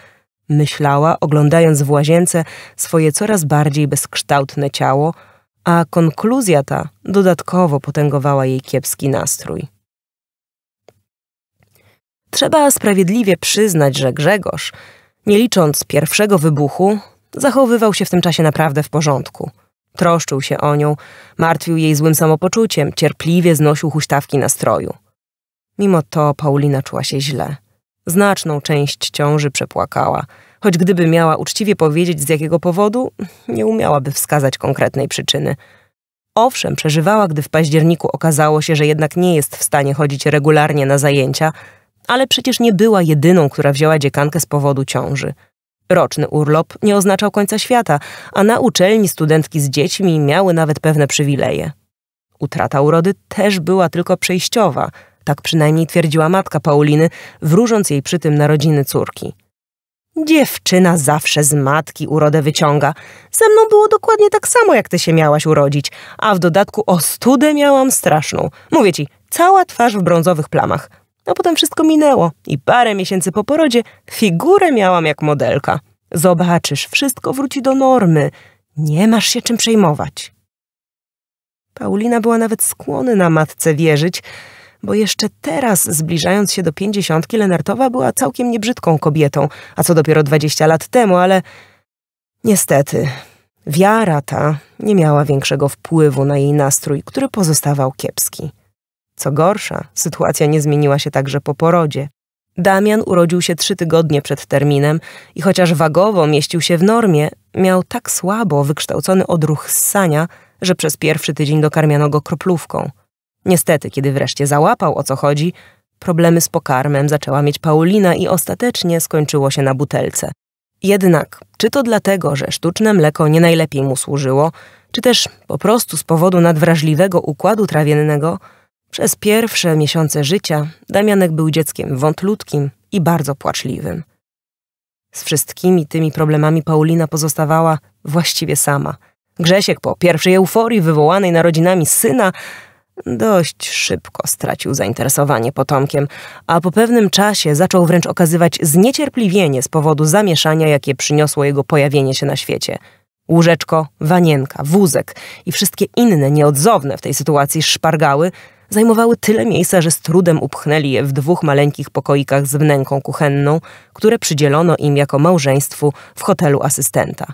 myślała, oglądając w łazience swoje coraz bardziej bezkształtne ciało, a konkluzja ta dodatkowo potęgowała jej kiepski nastrój. Trzeba sprawiedliwie przyznać, że Grzegorz, nie licząc pierwszego wybuchu, zachowywał się w tym czasie naprawdę w porządku. Troszczył się o nią, martwił jej złym samopoczuciem, cierpliwie znosił huśtawki nastroju. Mimo to Paulina czuła się źle. Znaczną część ciąży przepłakała, choć gdyby miała uczciwie powiedzieć z jakiego powodu, nie umiałaby wskazać konkretnej przyczyny. Owszem, przeżywała, gdy w październiku okazało się, że jednak nie jest w stanie chodzić regularnie na zajęcia, ale przecież nie była jedyną, która wzięła dziekankę z powodu ciąży. Roczny urlop nie oznaczał końca świata, a na uczelni studentki z dziećmi miały nawet pewne przywileje. Utrata urody też była tylko przejściowa, tak przynajmniej twierdziła matka Pauliny, wróżąc jej przy tym narodziny córki. Dziewczyna zawsze z matki urodę wyciąga. Ze mną było dokładnie tak samo, jak ty się miałaś urodzić, a w dodatku ostudę miałam straszną. Mówię ci, cała twarz w brązowych plamach a potem wszystko minęło i parę miesięcy po porodzie figurę miałam jak modelka. Zobaczysz, wszystko wróci do normy. Nie masz się czym przejmować. Paulina była nawet skłonna matce wierzyć, bo jeszcze teraz, zbliżając się do pięćdziesiątki, Lenartowa była całkiem niebrzydką kobietą, a co dopiero dwadzieścia lat temu, ale niestety wiara ta nie miała większego wpływu na jej nastrój, który pozostawał kiepski. Co gorsza, sytuacja nie zmieniła się także po porodzie. Damian urodził się trzy tygodnie przed terminem i chociaż wagowo mieścił się w normie, miał tak słabo wykształcony odruch ssania, że przez pierwszy tydzień dokarmiano go kroplówką. Niestety, kiedy wreszcie załapał o co chodzi, problemy z pokarmem zaczęła mieć Paulina i ostatecznie skończyło się na butelce. Jednak, czy to dlatego, że sztuczne mleko nie najlepiej mu służyło, czy też po prostu z powodu nadwrażliwego układu trawiennego – przez pierwsze miesiące życia Damianek był dzieckiem wątludkim i bardzo płaczliwym. Z wszystkimi tymi problemami Paulina pozostawała właściwie sama. Grzesiek po pierwszej euforii wywołanej narodzinami syna dość szybko stracił zainteresowanie potomkiem, a po pewnym czasie zaczął wręcz okazywać zniecierpliwienie z powodu zamieszania, jakie przyniosło jego pojawienie się na świecie. Łóżeczko, wanienka, wózek i wszystkie inne nieodzowne w tej sytuacji szpargały – zajmowały tyle miejsca, że z trudem upchnęli je w dwóch maleńkich pokoikach z wnęką kuchenną, które przydzielono im jako małżeństwu w hotelu asystenta.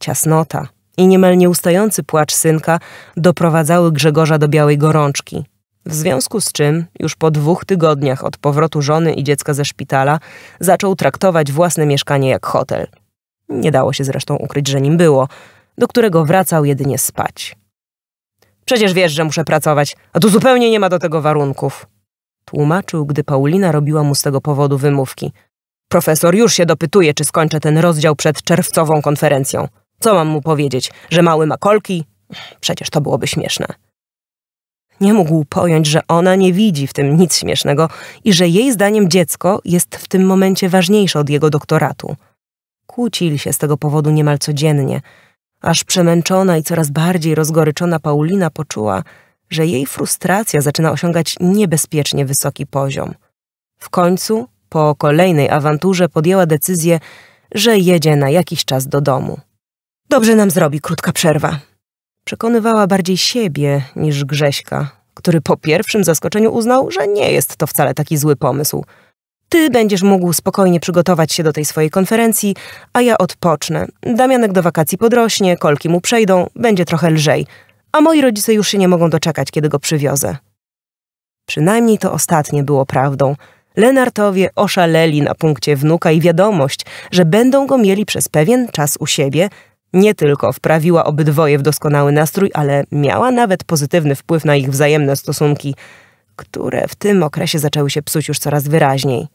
Ciasnota i niemal nieustający płacz synka doprowadzały Grzegorza do białej gorączki. W związku z czym, już po dwóch tygodniach od powrotu żony i dziecka ze szpitala, zaczął traktować własne mieszkanie jak hotel. Nie dało się zresztą ukryć, że nim było, do którego wracał jedynie spać. Przecież wiesz, że muszę pracować, a tu zupełnie nie ma do tego warunków. Tłumaczył, gdy Paulina robiła mu z tego powodu wymówki. Profesor już się dopytuje, czy skończę ten rozdział przed czerwcową konferencją. Co mam mu powiedzieć, że mały ma kolki? Przecież to byłoby śmieszne. Nie mógł pojąć, że ona nie widzi w tym nic śmiesznego i że jej zdaniem dziecko jest w tym momencie ważniejsze od jego doktoratu. Kłócili się z tego powodu niemal codziennie – aż przemęczona i coraz bardziej rozgoryczona Paulina poczuła, że jej frustracja zaczyna osiągać niebezpiecznie wysoki poziom. W końcu, po kolejnej awanturze, podjęła decyzję, że jedzie na jakiś czas do domu. Dobrze nam zrobi krótka przerwa. Przekonywała bardziej siebie niż Grześka, który po pierwszym zaskoczeniu uznał, że nie jest to wcale taki zły pomysł – ty będziesz mógł spokojnie przygotować się do tej swojej konferencji, a ja odpocznę. Damianek do wakacji podrośnie, kolki mu przejdą, będzie trochę lżej. A moi rodzice już się nie mogą doczekać, kiedy go przywiozę. Przynajmniej to ostatnie było prawdą. Lenartowie oszaleli na punkcie wnuka i wiadomość, że będą go mieli przez pewien czas u siebie, nie tylko wprawiła obydwoje w doskonały nastrój, ale miała nawet pozytywny wpływ na ich wzajemne stosunki – które w tym okresie zaczęły się psuć już coraz wyraźniej.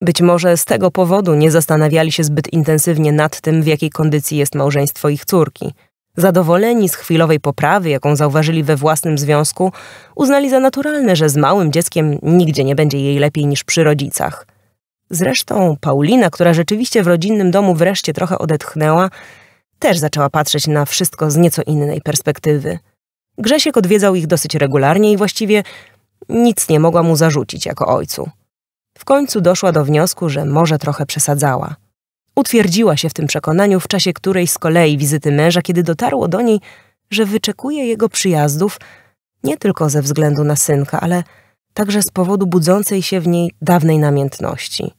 Być może z tego powodu nie zastanawiali się zbyt intensywnie nad tym, w jakiej kondycji jest małżeństwo ich córki. Zadowoleni z chwilowej poprawy, jaką zauważyli we własnym związku, uznali za naturalne, że z małym dzieckiem nigdzie nie będzie jej lepiej niż przy rodzicach. Zresztą Paulina, która rzeczywiście w rodzinnym domu wreszcie trochę odetchnęła, też zaczęła patrzeć na wszystko z nieco innej perspektywy. Grzesiek odwiedzał ich dosyć regularnie i właściwie nic nie mogła mu zarzucić jako ojcu. W końcu doszła do wniosku, że może trochę przesadzała. Utwierdziła się w tym przekonaniu w czasie której z kolei wizyty męża, kiedy dotarło do niej, że wyczekuje jego przyjazdów nie tylko ze względu na synka, ale także z powodu budzącej się w niej dawnej namiętności.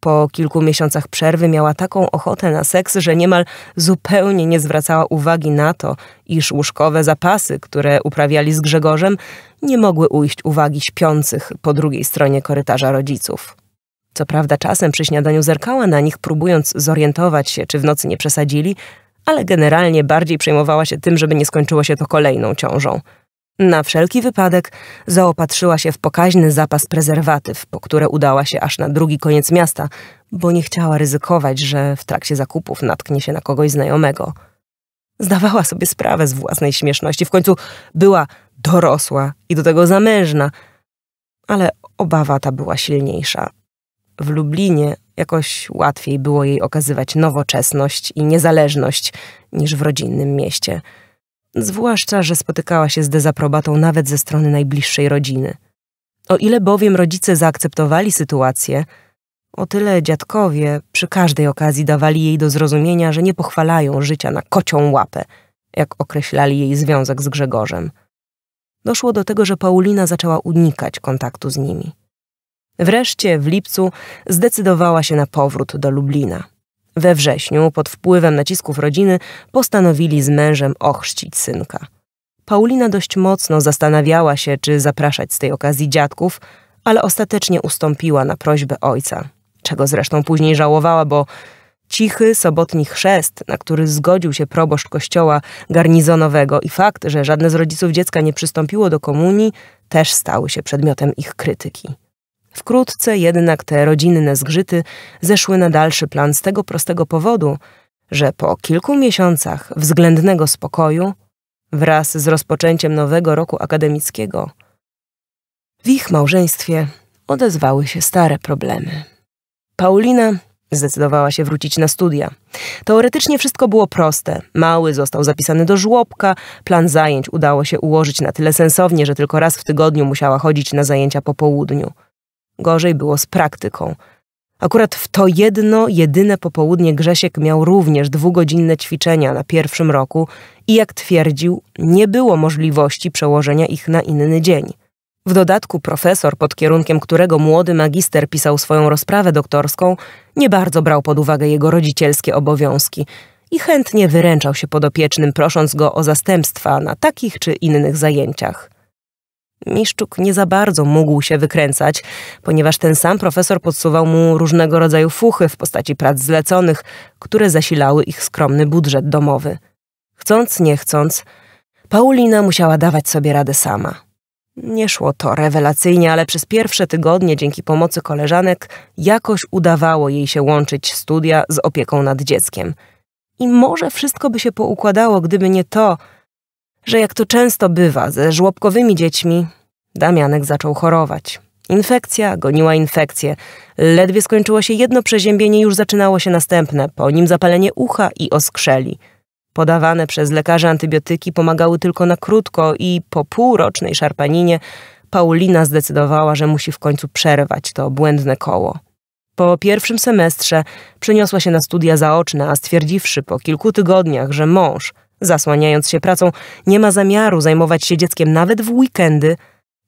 Po kilku miesiącach przerwy miała taką ochotę na seks, że niemal zupełnie nie zwracała uwagi na to, iż łóżkowe zapasy, które uprawiali z Grzegorzem, nie mogły ujść uwagi śpiących po drugiej stronie korytarza rodziców. Co prawda czasem przy śniadaniu zerkała na nich, próbując zorientować się, czy w nocy nie przesadzili, ale generalnie bardziej przejmowała się tym, żeby nie skończyło się to kolejną ciążą. Na wszelki wypadek zaopatrzyła się w pokaźny zapas prezerwatyw, po które udała się aż na drugi koniec miasta, bo nie chciała ryzykować, że w trakcie zakupów natknie się na kogoś znajomego. Zdawała sobie sprawę z własnej śmieszności. W końcu była dorosła i do tego zamężna, ale obawa ta była silniejsza. W Lublinie jakoś łatwiej było jej okazywać nowoczesność i niezależność niż w rodzinnym mieście. Zwłaszcza, że spotykała się z dezaprobatą nawet ze strony najbliższej rodziny. O ile bowiem rodzice zaakceptowali sytuację, o tyle dziadkowie przy każdej okazji dawali jej do zrozumienia, że nie pochwalają życia na kocią łapę, jak określali jej związek z Grzegorzem doszło do tego, że Paulina zaczęła unikać kontaktu z nimi. Wreszcie w lipcu zdecydowała się na powrót do Lublina. We wrześniu, pod wpływem nacisków rodziny, postanowili z mężem ochrzcić synka. Paulina dość mocno zastanawiała się, czy zapraszać z tej okazji dziadków, ale ostatecznie ustąpiła na prośbę ojca, czego zresztą później żałowała, bo Cichy sobotni chrzest, na który zgodził się proboszcz kościoła garnizonowego i fakt, że żadne z rodziców dziecka nie przystąpiło do komunii, też stały się przedmiotem ich krytyki. Wkrótce jednak te rodzinne zgrzyty zeszły na dalszy plan z tego prostego powodu, że po kilku miesiącach względnego spokoju, wraz z rozpoczęciem nowego roku akademickiego, w ich małżeństwie odezwały się stare problemy. Paulina Zdecydowała się wrócić na studia. Teoretycznie wszystko było proste. Mały został zapisany do żłobka, plan zajęć udało się ułożyć na tyle sensownie, że tylko raz w tygodniu musiała chodzić na zajęcia po południu. Gorzej było z praktyką. Akurat w to jedno, jedyne popołudnie Grzesiek miał również dwugodzinne ćwiczenia na pierwszym roku i jak twierdził, nie było możliwości przełożenia ich na inny dzień. W dodatku profesor, pod kierunkiem którego młody magister pisał swoją rozprawę doktorską, nie bardzo brał pod uwagę jego rodzicielskie obowiązki i chętnie wyręczał się podopiecznym, prosząc go o zastępstwa na takich czy innych zajęciach. Miszczuk nie za bardzo mógł się wykręcać, ponieważ ten sam profesor podsuwał mu różnego rodzaju fuchy w postaci prac zleconych, które zasilały ich skromny budżet domowy. Chcąc, nie chcąc, Paulina musiała dawać sobie radę sama. Nie szło to rewelacyjnie, ale przez pierwsze tygodnie dzięki pomocy koleżanek jakoś udawało jej się łączyć studia z opieką nad dzieckiem. I może wszystko by się poukładało, gdyby nie to, że jak to często bywa ze żłobkowymi dziećmi, Damianek zaczął chorować. Infekcja goniła infekcję. Ledwie skończyło się jedno przeziębienie, już zaczynało się następne, po nim zapalenie ucha i oskrzeli – Podawane przez lekarzy antybiotyki pomagały tylko na krótko i po półrocznej szarpaninie Paulina zdecydowała, że musi w końcu przerwać to błędne koło. Po pierwszym semestrze przeniosła się na studia zaoczne, a stwierdziwszy po kilku tygodniach, że mąż, zasłaniając się pracą, nie ma zamiaru zajmować się dzieckiem nawet w weekendy,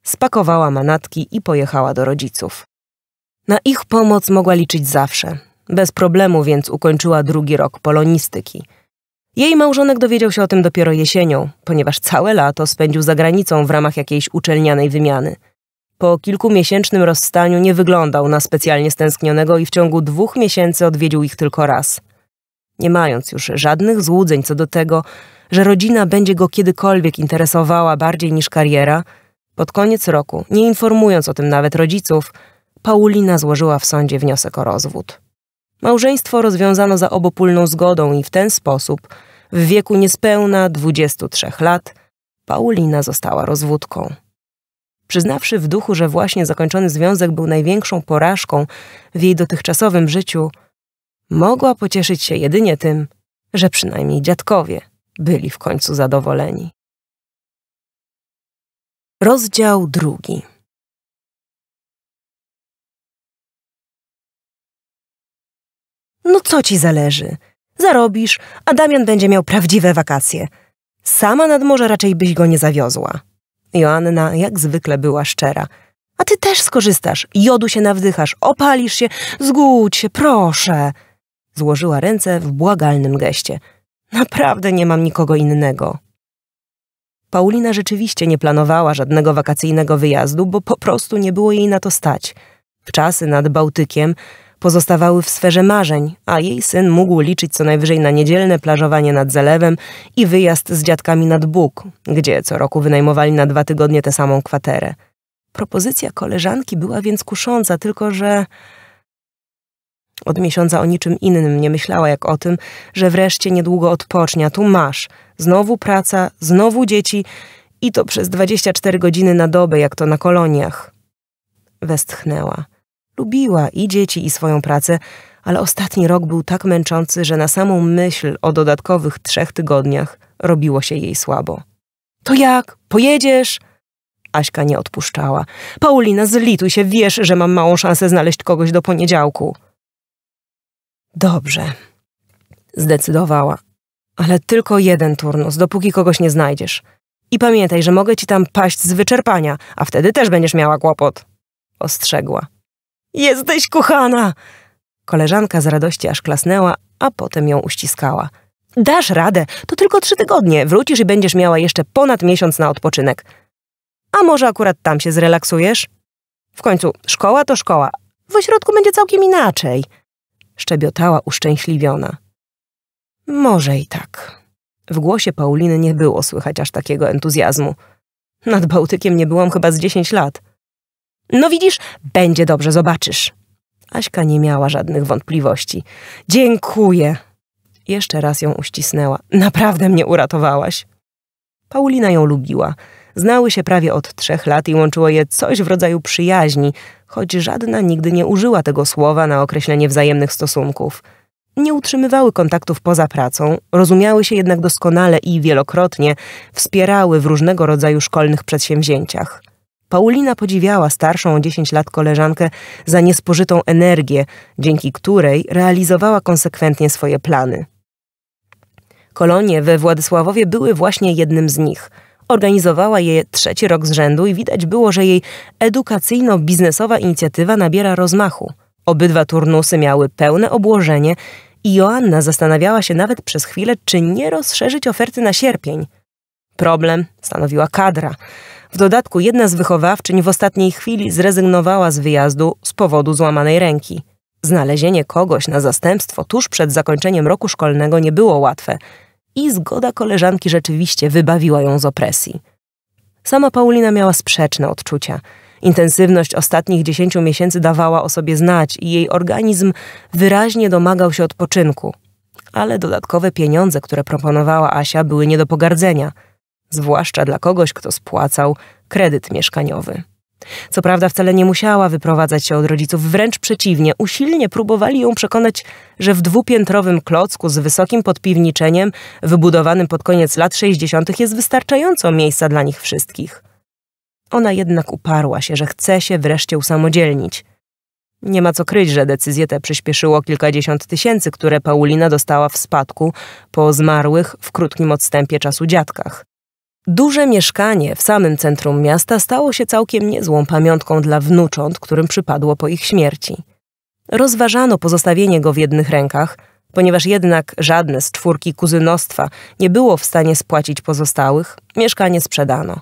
spakowała manatki i pojechała do rodziców. Na ich pomoc mogła liczyć zawsze. Bez problemu więc ukończyła drugi rok polonistyki – jej małżonek dowiedział się o tym dopiero jesienią, ponieważ całe lato spędził za granicą w ramach jakiejś uczelnianej wymiany. Po kilkumiesięcznym rozstaniu nie wyglądał na specjalnie stęsknionego i w ciągu dwóch miesięcy odwiedził ich tylko raz. Nie mając już żadnych złudzeń co do tego, że rodzina będzie go kiedykolwiek interesowała bardziej niż kariera, pod koniec roku, nie informując o tym nawet rodziców, Paulina złożyła w sądzie wniosek o rozwód. Małżeństwo rozwiązano za obopólną zgodą i w ten sposób, w wieku niespełna 23 lat, Paulina została rozwódką. Przyznawszy w duchu, że właśnie zakończony związek był największą porażką w jej dotychczasowym życiu, mogła pocieszyć się jedynie tym, że przynajmniej dziadkowie byli w końcu zadowoleni. Rozdział drugi. No co ci zależy? Zarobisz, a Damian będzie miał prawdziwe wakacje. Sama nad morze raczej byś go nie zawiozła. Joanna jak zwykle była szczera. A ty też skorzystasz, jodu się nawdychasz, opalisz się, zgódź się, proszę. Złożyła ręce w błagalnym geście. Naprawdę nie mam nikogo innego. Paulina rzeczywiście nie planowała żadnego wakacyjnego wyjazdu, bo po prostu nie było jej na to stać. W czasy nad Bałtykiem pozostawały w sferze marzeń, a jej syn mógł liczyć co najwyżej na niedzielne plażowanie nad zalewem i wyjazd z dziadkami nad Bóg, gdzie co roku wynajmowali na dwa tygodnie tę samą kwaterę. Propozycja koleżanki była więc kusząca, tylko że... Od miesiąca o niczym innym nie myślała jak o tym, że wreszcie niedługo odpocznie, a tu masz. Znowu praca, znowu dzieci i to przez 24 godziny na dobę, jak to na koloniach. Westchnęła. Lubiła i dzieci, i swoją pracę, ale ostatni rok był tak męczący, że na samą myśl o dodatkowych trzech tygodniach robiło się jej słabo. To jak? Pojedziesz? Aśka nie odpuszczała. Paulina, zlituj się, wiesz, że mam małą szansę znaleźć kogoś do poniedziałku. Dobrze. Zdecydowała. Ale tylko jeden turnus, dopóki kogoś nie znajdziesz. I pamiętaj, że mogę ci tam paść z wyczerpania, a wtedy też będziesz miała kłopot. Ostrzegła. Jesteś kochana! Koleżanka z radości aż klasnęła, a potem ją uściskała. Dasz radę, to tylko trzy tygodnie. Wrócisz i będziesz miała jeszcze ponad miesiąc na odpoczynek. A może akurat tam się zrelaksujesz? W końcu szkoła to szkoła. W ośrodku będzie całkiem inaczej. Szczebiotała uszczęśliwiona. Może i tak. W głosie Pauliny nie było słychać aż takiego entuzjazmu. Nad Bałtykiem nie byłam chyba z dziesięć lat. No widzisz, będzie dobrze, zobaczysz. Aśka nie miała żadnych wątpliwości. Dziękuję. Jeszcze raz ją uścisnęła. Naprawdę mnie uratowałaś. Paulina ją lubiła. Znały się prawie od trzech lat i łączyło je coś w rodzaju przyjaźni, choć żadna nigdy nie użyła tego słowa na określenie wzajemnych stosunków. Nie utrzymywały kontaktów poza pracą, rozumiały się jednak doskonale i wielokrotnie wspierały w różnego rodzaju szkolnych przedsięwzięciach. Paulina podziwiała starszą o 10 lat koleżankę za niespożytą energię, dzięki której realizowała konsekwentnie swoje plany. Kolonie we Władysławowie były właśnie jednym z nich. Organizowała je trzeci rok z rzędu i widać było, że jej edukacyjno-biznesowa inicjatywa nabiera rozmachu. Obydwa turnusy miały pełne obłożenie i Joanna zastanawiała się nawet przez chwilę, czy nie rozszerzyć oferty na sierpień. Problem stanowiła kadra – w dodatku jedna z wychowawczyń w ostatniej chwili zrezygnowała z wyjazdu z powodu złamanej ręki. Znalezienie kogoś na zastępstwo tuż przed zakończeniem roku szkolnego nie było łatwe i zgoda koleżanki rzeczywiście wybawiła ją z opresji. Sama Paulina miała sprzeczne odczucia. Intensywność ostatnich dziesięciu miesięcy dawała o sobie znać i jej organizm wyraźnie domagał się odpoczynku. Ale dodatkowe pieniądze, które proponowała Asia, były nie do pogardzenia – zwłaszcza dla kogoś, kto spłacał kredyt mieszkaniowy. Co prawda wcale nie musiała wyprowadzać się od rodziców, wręcz przeciwnie, usilnie próbowali ją przekonać, że w dwupiętrowym klocku z wysokim podpiwniczeniem, wybudowanym pod koniec lat 60., jest wystarczająco miejsca dla nich wszystkich. Ona jednak uparła się, że chce się wreszcie usamodzielnić. Nie ma co kryć, że decyzję tę przyspieszyło kilkadziesiąt tysięcy, które Paulina dostała w spadku po zmarłych w krótkim odstępie czasu dziadkach. Duże mieszkanie w samym centrum miasta stało się całkiem niezłą pamiątką dla wnucząt, którym przypadło po ich śmierci. Rozważano pozostawienie go w jednych rękach, ponieważ jednak żadne z czwórki kuzynostwa nie było w stanie spłacić pozostałych, mieszkanie sprzedano.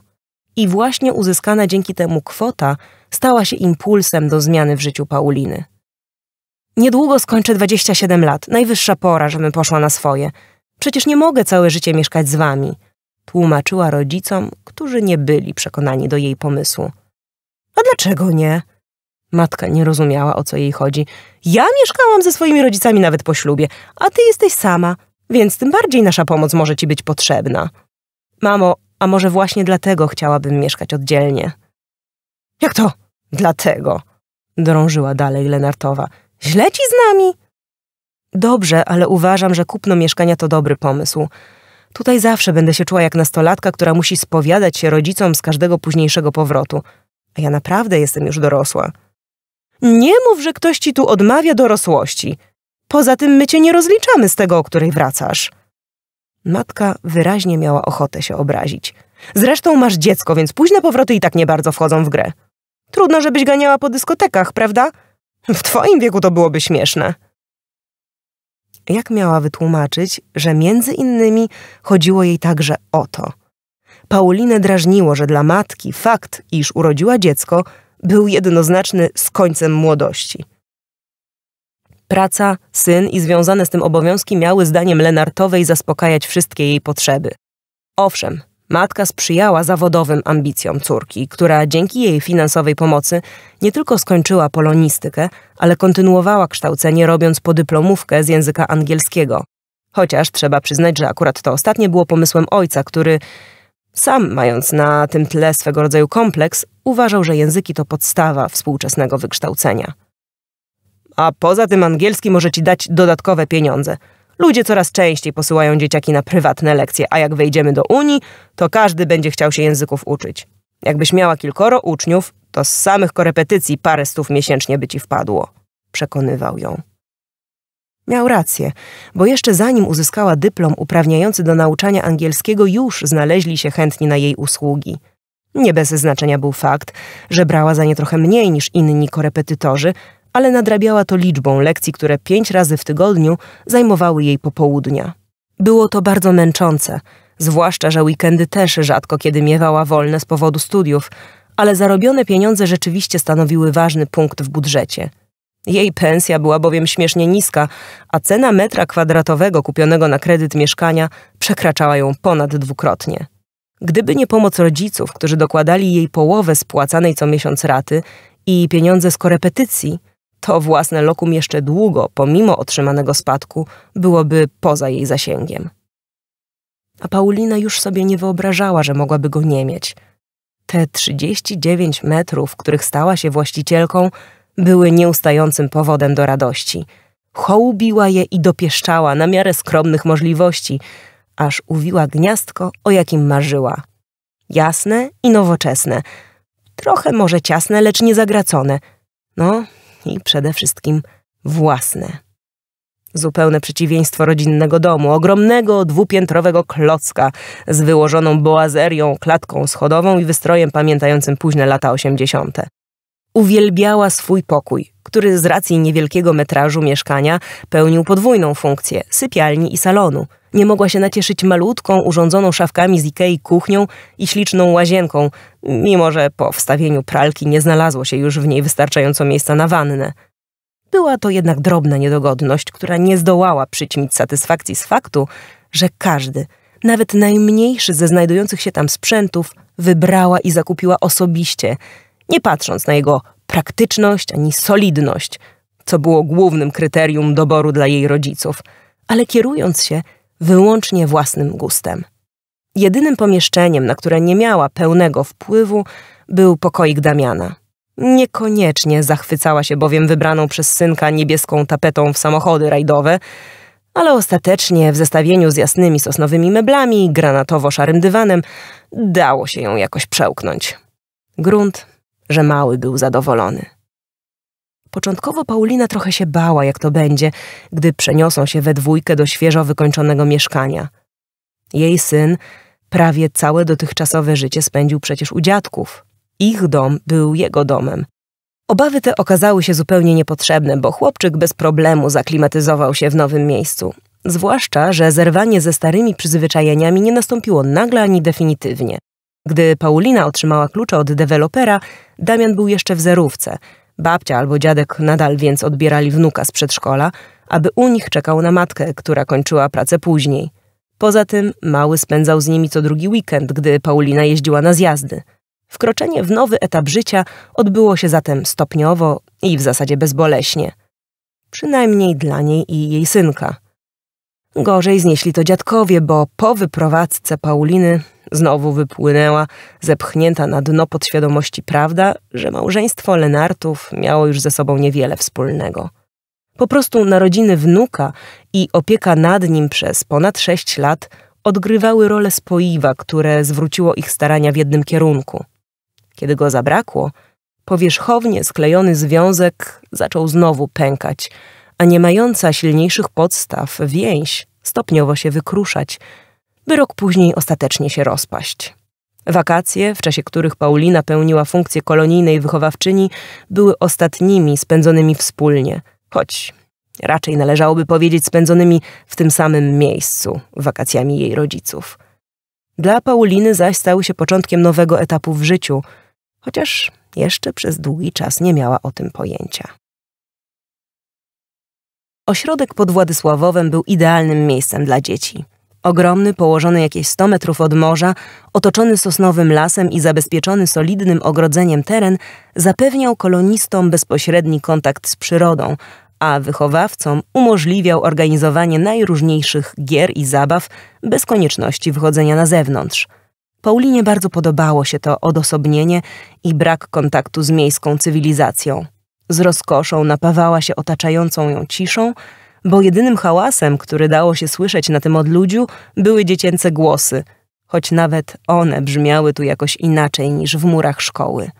I właśnie uzyskana dzięki temu kwota stała się impulsem do zmiany w życiu Pauliny. Niedługo skończę 27 lat, najwyższa pora, żebym poszła na swoje. Przecież nie mogę całe życie mieszkać z wami – tłumaczyła rodzicom, którzy nie byli przekonani do jej pomysłu. A dlaczego nie? Matka nie rozumiała, o co jej chodzi. Ja mieszkałam ze swoimi rodzicami nawet po ślubie, a ty jesteś sama, więc tym bardziej nasza pomoc może ci być potrzebna. Mamo, a może właśnie dlatego chciałabym mieszkać oddzielnie? Jak to? Dlatego? Drążyła dalej Lenartowa. Źle ci z nami? Dobrze, ale uważam, że kupno mieszkania to dobry pomysł. Tutaj zawsze będę się czuła jak nastolatka, która musi spowiadać się rodzicom z każdego późniejszego powrotu. A ja naprawdę jestem już dorosła. Nie mów, że ktoś ci tu odmawia dorosłości. Poza tym my cię nie rozliczamy z tego, o której wracasz. Matka wyraźnie miała ochotę się obrazić. Zresztą masz dziecko, więc późne powroty i tak nie bardzo wchodzą w grę. Trudno, żebyś ganiała po dyskotekach, prawda? W twoim wieku to byłoby śmieszne. Jak miała wytłumaczyć, że między innymi chodziło jej także o to? Paulinę drażniło, że dla matki fakt, iż urodziła dziecko, był jednoznaczny z końcem młodości. Praca, syn i związane z tym obowiązki miały zdaniem Lenartowej zaspokajać wszystkie jej potrzeby. Owszem, Matka sprzyjała zawodowym ambicjom córki, która dzięki jej finansowej pomocy nie tylko skończyła polonistykę, ale kontynuowała kształcenie robiąc podyplomówkę z języka angielskiego. Chociaż trzeba przyznać, że akurat to ostatnie było pomysłem ojca, który sam, mając na tym tle swego rodzaju kompleks, uważał, że języki to podstawa współczesnego wykształcenia. A poza tym angielski może ci dać dodatkowe pieniądze – Ludzie coraz częściej posyłają dzieciaki na prywatne lekcje, a jak wejdziemy do Unii, to każdy będzie chciał się języków uczyć. Jakbyś miała kilkoro uczniów, to z samych korepetycji parę stów miesięcznie by ci wpadło. Przekonywał ją. Miał rację, bo jeszcze zanim uzyskała dyplom uprawniający do nauczania angielskiego, już znaleźli się chętni na jej usługi. Nie bez znaczenia był fakt, że brała za nie trochę mniej niż inni korepetytorzy, ale nadrabiała to liczbą lekcji, które pięć razy w tygodniu zajmowały jej popołudnia. Było to bardzo męczące, zwłaszcza, że weekendy też rzadko kiedy miewała wolne z powodu studiów, ale zarobione pieniądze rzeczywiście stanowiły ważny punkt w budżecie. Jej pensja była bowiem śmiesznie niska, a cena metra kwadratowego kupionego na kredyt mieszkania przekraczała ją ponad dwukrotnie. Gdyby nie pomoc rodziców, którzy dokładali jej połowę spłacanej co miesiąc raty i pieniądze z korepetycji, to własne lokum jeszcze długo, pomimo otrzymanego spadku, byłoby poza jej zasięgiem. A Paulina już sobie nie wyobrażała, że mogłaby go nie mieć. Te 39 metrów, których stała się właścicielką, były nieustającym powodem do radości. Hołubiła je i dopieszczała na miarę skromnych możliwości, aż uwiła gniazdko, o jakim marzyła. Jasne i nowoczesne. Trochę może ciasne, lecz zagracone. No, i przede wszystkim własne. Zupełne przeciwieństwo rodzinnego domu, ogromnego dwupiętrowego klocka z wyłożoną boazerią, klatką schodową i wystrojem pamiętającym późne lata osiemdziesiąte uwielbiała swój pokój, który z racji niewielkiego metrażu mieszkania pełnił podwójną funkcję sypialni i salonu. Nie mogła się nacieszyć malutką, urządzoną szafkami z Ikei kuchnią i śliczną łazienką, mimo że po wstawieniu pralki nie znalazło się już w niej wystarczająco miejsca na wannę. Była to jednak drobna niedogodność, która nie zdołała przyćmić satysfakcji z faktu, że każdy, nawet najmniejszy ze znajdujących się tam sprzętów, wybrała i zakupiła osobiście – nie patrząc na jego praktyczność ani solidność, co było głównym kryterium doboru dla jej rodziców, ale kierując się wyłącznie własnym gustem. Jedynym pomieszczeniem, na które nie miała pełnego wpływu, był pokoik Damiana. Niekoniecznie zachwycała się bowiem wybraną przez synka niebieską tapetą w samochody rajdowe, ale ostatecznie w zestawieniu z jasnymi sosnowymi meblami, granatowo-szarym dywanem, dało się ją jakoś przełknąć. Grunt że mały był zadowolony. Początkowo Paulina trochę się bała, jak to będzie, gdy przeniosą się we dwójkę do świeżo wykończonego mieszkania. Jej syn prawie całe dotychczasowe życie spędził przecież u dziadków. Ich dom był jego domem. Obawy te okazały się zupełnie niepotrzebne, bo chłopczyk bez problemu zaklimatyzował się w nowym miejscu. Zwłaszcza, że zerwanie ze starymi przyzwyczajeniami nie nastąpiło nagle ani definitywnie. Gdy Paulina otrzymała klucze od dewelopera, Damian był jeszcze w zerówce. Babcia albo dziadek nadal więc odbierali wnuka z przedszkola, aby u nich czekał na matkę, która kończyła pracę później. Poza tym mały spędzał z nimi co drugi weekend, gdy Paulina jeździła na zjazdy. Wkroczenie w nowy etap życia odbyło się zatem stopniowo i w zasadzie bezboleśnie. Przynajmniej dla niej i jej synka. Gorzej znieśli to dziadkowie, bo po wyprowadzce Pauliny Znowu wypłynęła, zepchnięta na dno podświadomości prawda, że małżeństwo Lenartów miało już ze sobą niewiele wspólnego. Po prostu narodziny wnuka i opieka nad nim przez ponad sześć lat odgrywały rolę spoiwa, które zwróciło ich starania w jednym kierunku. Kiedy go zabrakło, powierzchownie sklejony związek zaczął znowu pękać, a nie mająca silniejszych podstaw więź stopniowo się wykruszać – by rok później ostatecznie się rozpaść. Wakacje, w czasie których Paulina pełniła funkcję kolonijnej wychowawczyni, były ostatnimi spędzonymi wspólnie, choć raczej należałoby powiedzieć spędzonymi w tym samym miejscu, wakacjami jej rodziców. Dla Pauliny zaś stały się początkiem nowego etapu w życiu, chociaż jeszcze przez długi czas nie miała o tym pojęcia. Ośrodek pod Władysławowem był idealnym miejscem dla dzieci – Ogromny, położony jakieś 100 metrów od morza, otoczony sosnowym lasem i zabezpieczony solidnym ogrodzeniem teren, zapewniał kolonistom bezpośredni kontakt z przyrodą, a wychowawcom umożliwiał organizowanie najróżniejszych gier i zabaw bez konieczności wychodzenia na zewnątrz. Paulinie bardzo podobało się to odosobnienie i brak kontaktu z miejską cywilizacją. Z rozkoszą napawała się otaczającą ją ciszą, bo jedynym hałasem, który dało się słyszeć na tym odludziu, były dziecięce głosy, choć nawet one brzmiały tu jakoś inaczej niż w murach szkoły.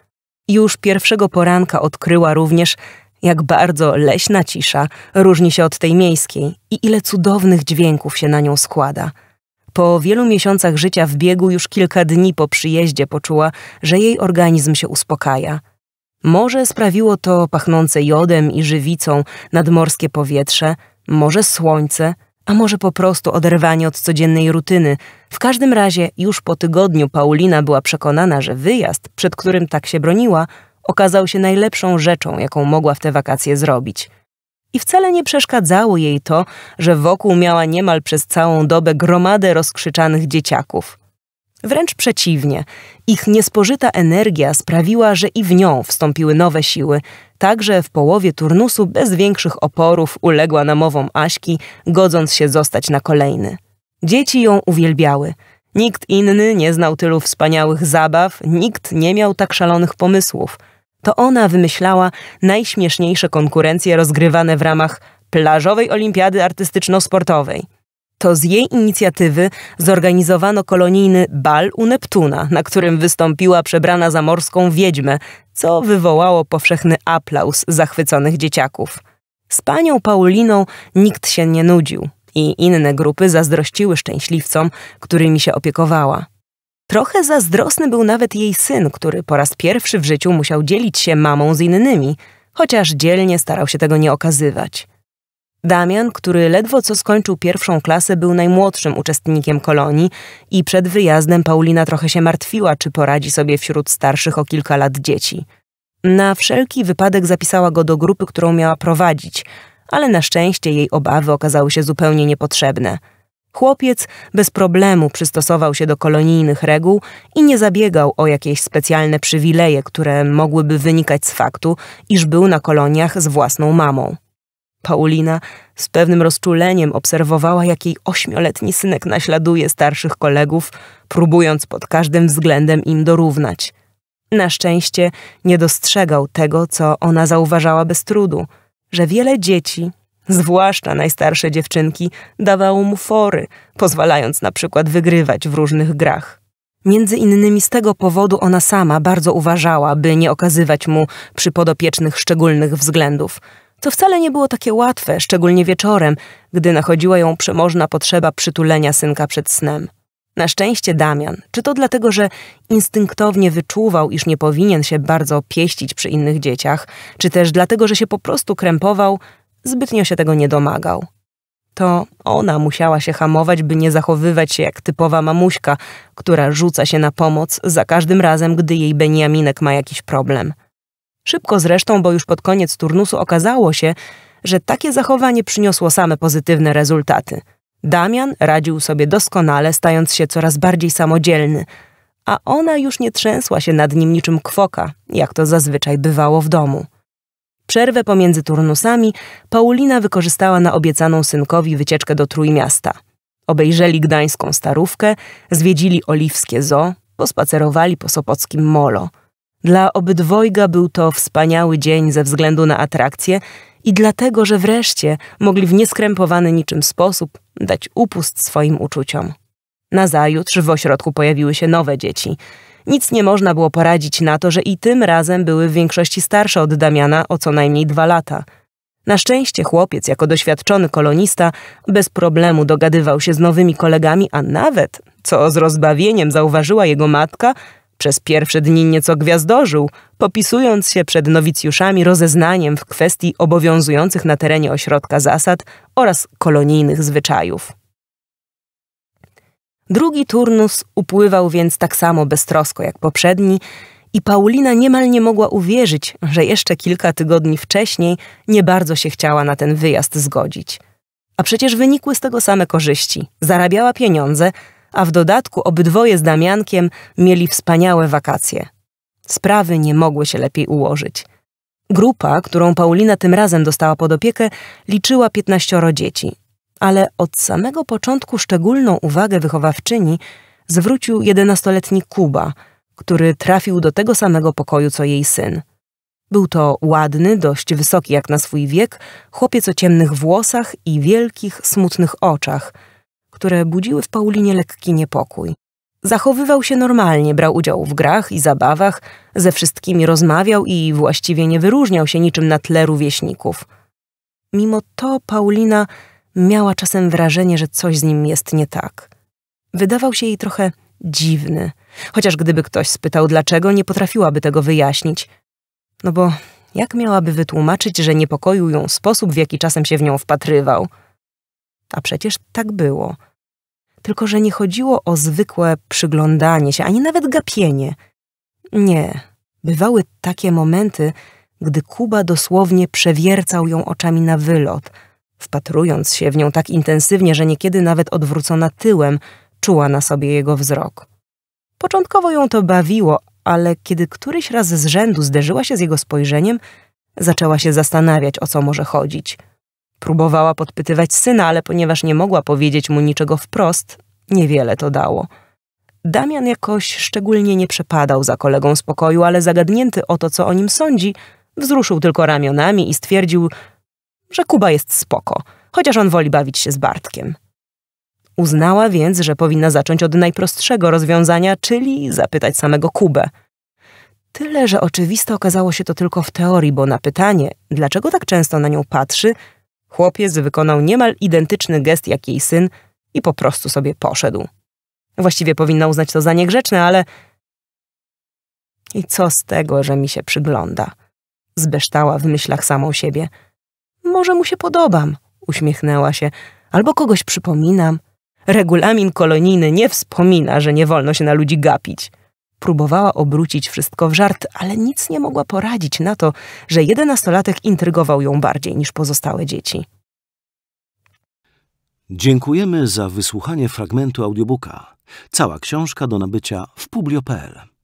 Już pierwszego poranka odkryła również, jak bardzo leśna cisza różni się od tej miejskiej i ile cudownych dźwięków się na nią składa. Po wielu miesiącach życia w biegu już kilka dni po przyjeździe poczuła, że jej organizm się uspokaja – może sprawiło to pachnące jodem i żywicą nadmorskie powietrze, może słońce, a może po prostu oderwanie od codziennej rutyny. W każdym razie już po tygodniu Paulina była przekonana, że wyjazd, przed którym tak się broniła, okazał się najlepszą rzeczą, jaką mogła w te wakacje zrobić. I wcale nie przeszkadzało jej to, że wokół miała niemal przez całą dobę gromadę rozkrzyczanych dzieciaków. Wręcz przeciwnie, ich niespożyta energia sprawiła, że i w nią wstąpiły nowe siły, Także w połowie turnusu bez większych oporów uległa namowom Aśki, godząc się zostać na kolejny. Dzieci ją uwielbiały. Nikt inny nie znał tylu wspaniałych zabaw, nikt nie miał tak szalonych pomysłów. To ona wymyślała najśmieszniejsze konkurencje rozgrywane w ramach plażowej olimpiady artystyczno-sportowej – to z jej inicjatywy zorganizowano kolonijny bal u Neptuna, na którym wystąpiła przebrana za morską wiedźmę, co wywołało powszechny aplauz zachwyconych dzieciaków. Z panią Pauliną nikt się nie nudził i inne grupy zazdrościły szczęśliwcom, którymi się opiekowała. Trochę zazdrosny był nawet jej syn, który po raz pierwszy w życiu musiał dzielić się mamą z innymi, chociaż dzielnie starał się tego nie okazywać. Damian, który ledwo co skończył pierwszą klasę, był najmłodszym uczestnikiem kolonii i przed wyjazdem Paulina trochę się martwiła, czy poradzi sobie wśród starszych o kilka lat dzieci. Na wszelki wypadek zapisała go do grupy, którą miała prowadzić, ale na szczęście jej obawy okazały się zupełnie niepotrzebne. Chłopiec bez problemu przystosował się do kolonijnych reguł i nie zabiegał o jakieś specjalne przywileje, które mogłyby wynikać z faktu, iż był na koloniach z własną mamą. Paulina z pewnym rozczuleniem obserwowała, jak jej ośmioletni synek naśladuje starszych kolegów, próbując pod każdym względem im dorównać. Na szczęście nie dostrzegał tego, co ona zauważała bez trudu, że wiele dzieci, zwłaszcza najstarsze dziewczynki, dawało mu fory, pozwalając na przykład wygrywać w różnych grach. Między innymi z tego powodu ona sama bardzo uważała, by nie okazywać mu przy podopiecznych szczególnych względów – co wcale nie było takie łatwe, szczególnie wieczorem, gdy nachodziła ją przemożna potrzeba przytulenia synka przed snem. Na szczęście Damian, czy to dlatego, że instynktownie wyczuwał, iż nie powinien się bardzo pieścić przy innych dzieciach, czy też dlatego, że się po prostu krępował, zbytnio się tego nie domagał. To ona musiała się hamować, by nie zachowywać się jak typowa mamuśka, która rzuca się na pomoc za każdym razem, gdy jej Beniaminek ma jakiś problem – Szybko zresztą, bo już pod koniec turnusu okazało się, że takie zachowanie przyniosło same pozytywne rezultaty. Damian radził sobie doskonale, stając się coraz bardziej samodzielny, a ona już nie trzęsła się nad nim niczym kwoka, jak to zazwyczaj bywało w domu. Przerwę pomiędzy turnusami Paulina wykorzystała na obiecaną synkowi wycieczkę do Trójmiasta. Obejrzeli gdańską starówkę, zwiedzili oliwskie zoo, pospacerowali po sopockim molo – dla obydwojga był to wspaniały dzień ze względu na atrakcję i dlatego, że wreszcie mogli w nieskrępowany niczym sposób dać upust swoim uczuciom. Nazajutrz w ośrodku pojawiły się nowe dzieci. Nic nie można było poradzić na to, że i tym razem były w większości starsze od Damiana o co najmniej dwa lata. Na szczęście chłopiec, jako doświadczony kolonista, bez problemu dogadywał się z nowymi kolegami, a nawet, co z rozbawieniem zauważyła jego matka, przez pierwsze dni nieco gwiazdożył, popisując się przed nowicjuszami rozeznaniem w kwestii obowiązujących na terenie ośrodka zasad oraz kolonijnych zwyczajów. Drugi turnus upływał więc tak samo beztrosko jak poprzedni i Paulina niemal nie mogła uwierzyć, że jeszcze kilka tygodni wcześniej nie bardzo się chciała na ten wyjazd zgodzić. A przecież wynikły z tego same korzyści. Zarabiała pieniądze – a w dodatku obydwoje z Damiankiem mieli wspaniałe wakacje. Sprawy nie mogły się lepiej ułożyć. Grupa, którą Paulina tym razem dostała pod opiekę, liczyła piętnaścioro dzieci, ale od samego początku szczególną uwagę wychowawczyni zwrócił jedenastoletni Kuba, który trafił do tego samego pokoju co jej syn. Był to ładny, dość wysoki jak na swój wiek, chłopiec o ciemnych włosach i wielkich, smutnych oczach – które budziły w Paulinie lekki niepokój. Zachowywał się normalnie, brał udział w grach i zabawach, ze wszystkimi rozmawiał i właściwie nie wyróżniał się niczym na tle rówieśników. Mimo to Paulina miała czasem wrażenie, że coś z nim jest nie tak. Wydawał się jej trochę dziwny, chociaż gdyby ktoś spytał dlaczego, nie potrafiłaby tego wyjaśnić. No bo jak miałaby wytłumaczyć, że niepokoił ją sposób, w jaki czasem się w nią wpatrywał? A przecież tak było. Tylko, że nie chodziło o zwykłe przyglądanie się, ani nawet gapienie. Nie, bywały takie momenty, gdy Kuba dosłownie przewiercał ją oczami na wylot, wpatrując się w nią tak intensywnie, że niekiedy nawet odwrócona tyłem czuła na sobie jego wzrok. Początkowo ją to bawiło, ale kiedy któryś raz z rzędu zderzyła się z jego spojrzeniem, zaczęła się zastanawiać, o co może chodzić – Próbowała podpytywać syna, ale ponieważ nie mogła powiedzieć mu niczego wprost, niewiele to dało. Damian jakoś szczególnie nie przepadał za kolegą z pokoju, ale zagadnięty o to, co o nim sądzi, wzruszył tylko ramionami i stwierdził, że Kuba jest spoko, chociaż on woli bawić się z Bartkiem. Uznała więc, że powinna zacząć od najprostszego rozwiązania, czyli zapytać samego Kubę. Tyle, że oczywiste okazało się to tylko w teorii, bo na pytanie, dlaczego tak często na nią patrzy, Chłopiec wykonał niemal identyczny gest jak jej syn i po prostu sobie poszedł. Właściwie powinna uznać to za niegrzeczne, ale... I co z tego, że mi się przygląda? Zbeształa w myślach samą siebie. Może mu się podobam, uśmiechnęła się. Albo kogoś przypominam. Regulamin kolonijny nie wspomina, że nie wolno się na ludzi gapić. Próbowała obrócić wszystko w żart, ale nic nie mogła poradzić na to, że jedenastolatek intrygował ją bardziej niż pozostałe dzieci. Dziękujemy za wysłuchanie fragmentu audiobooka. Cała książka do nabycia w publio.pl.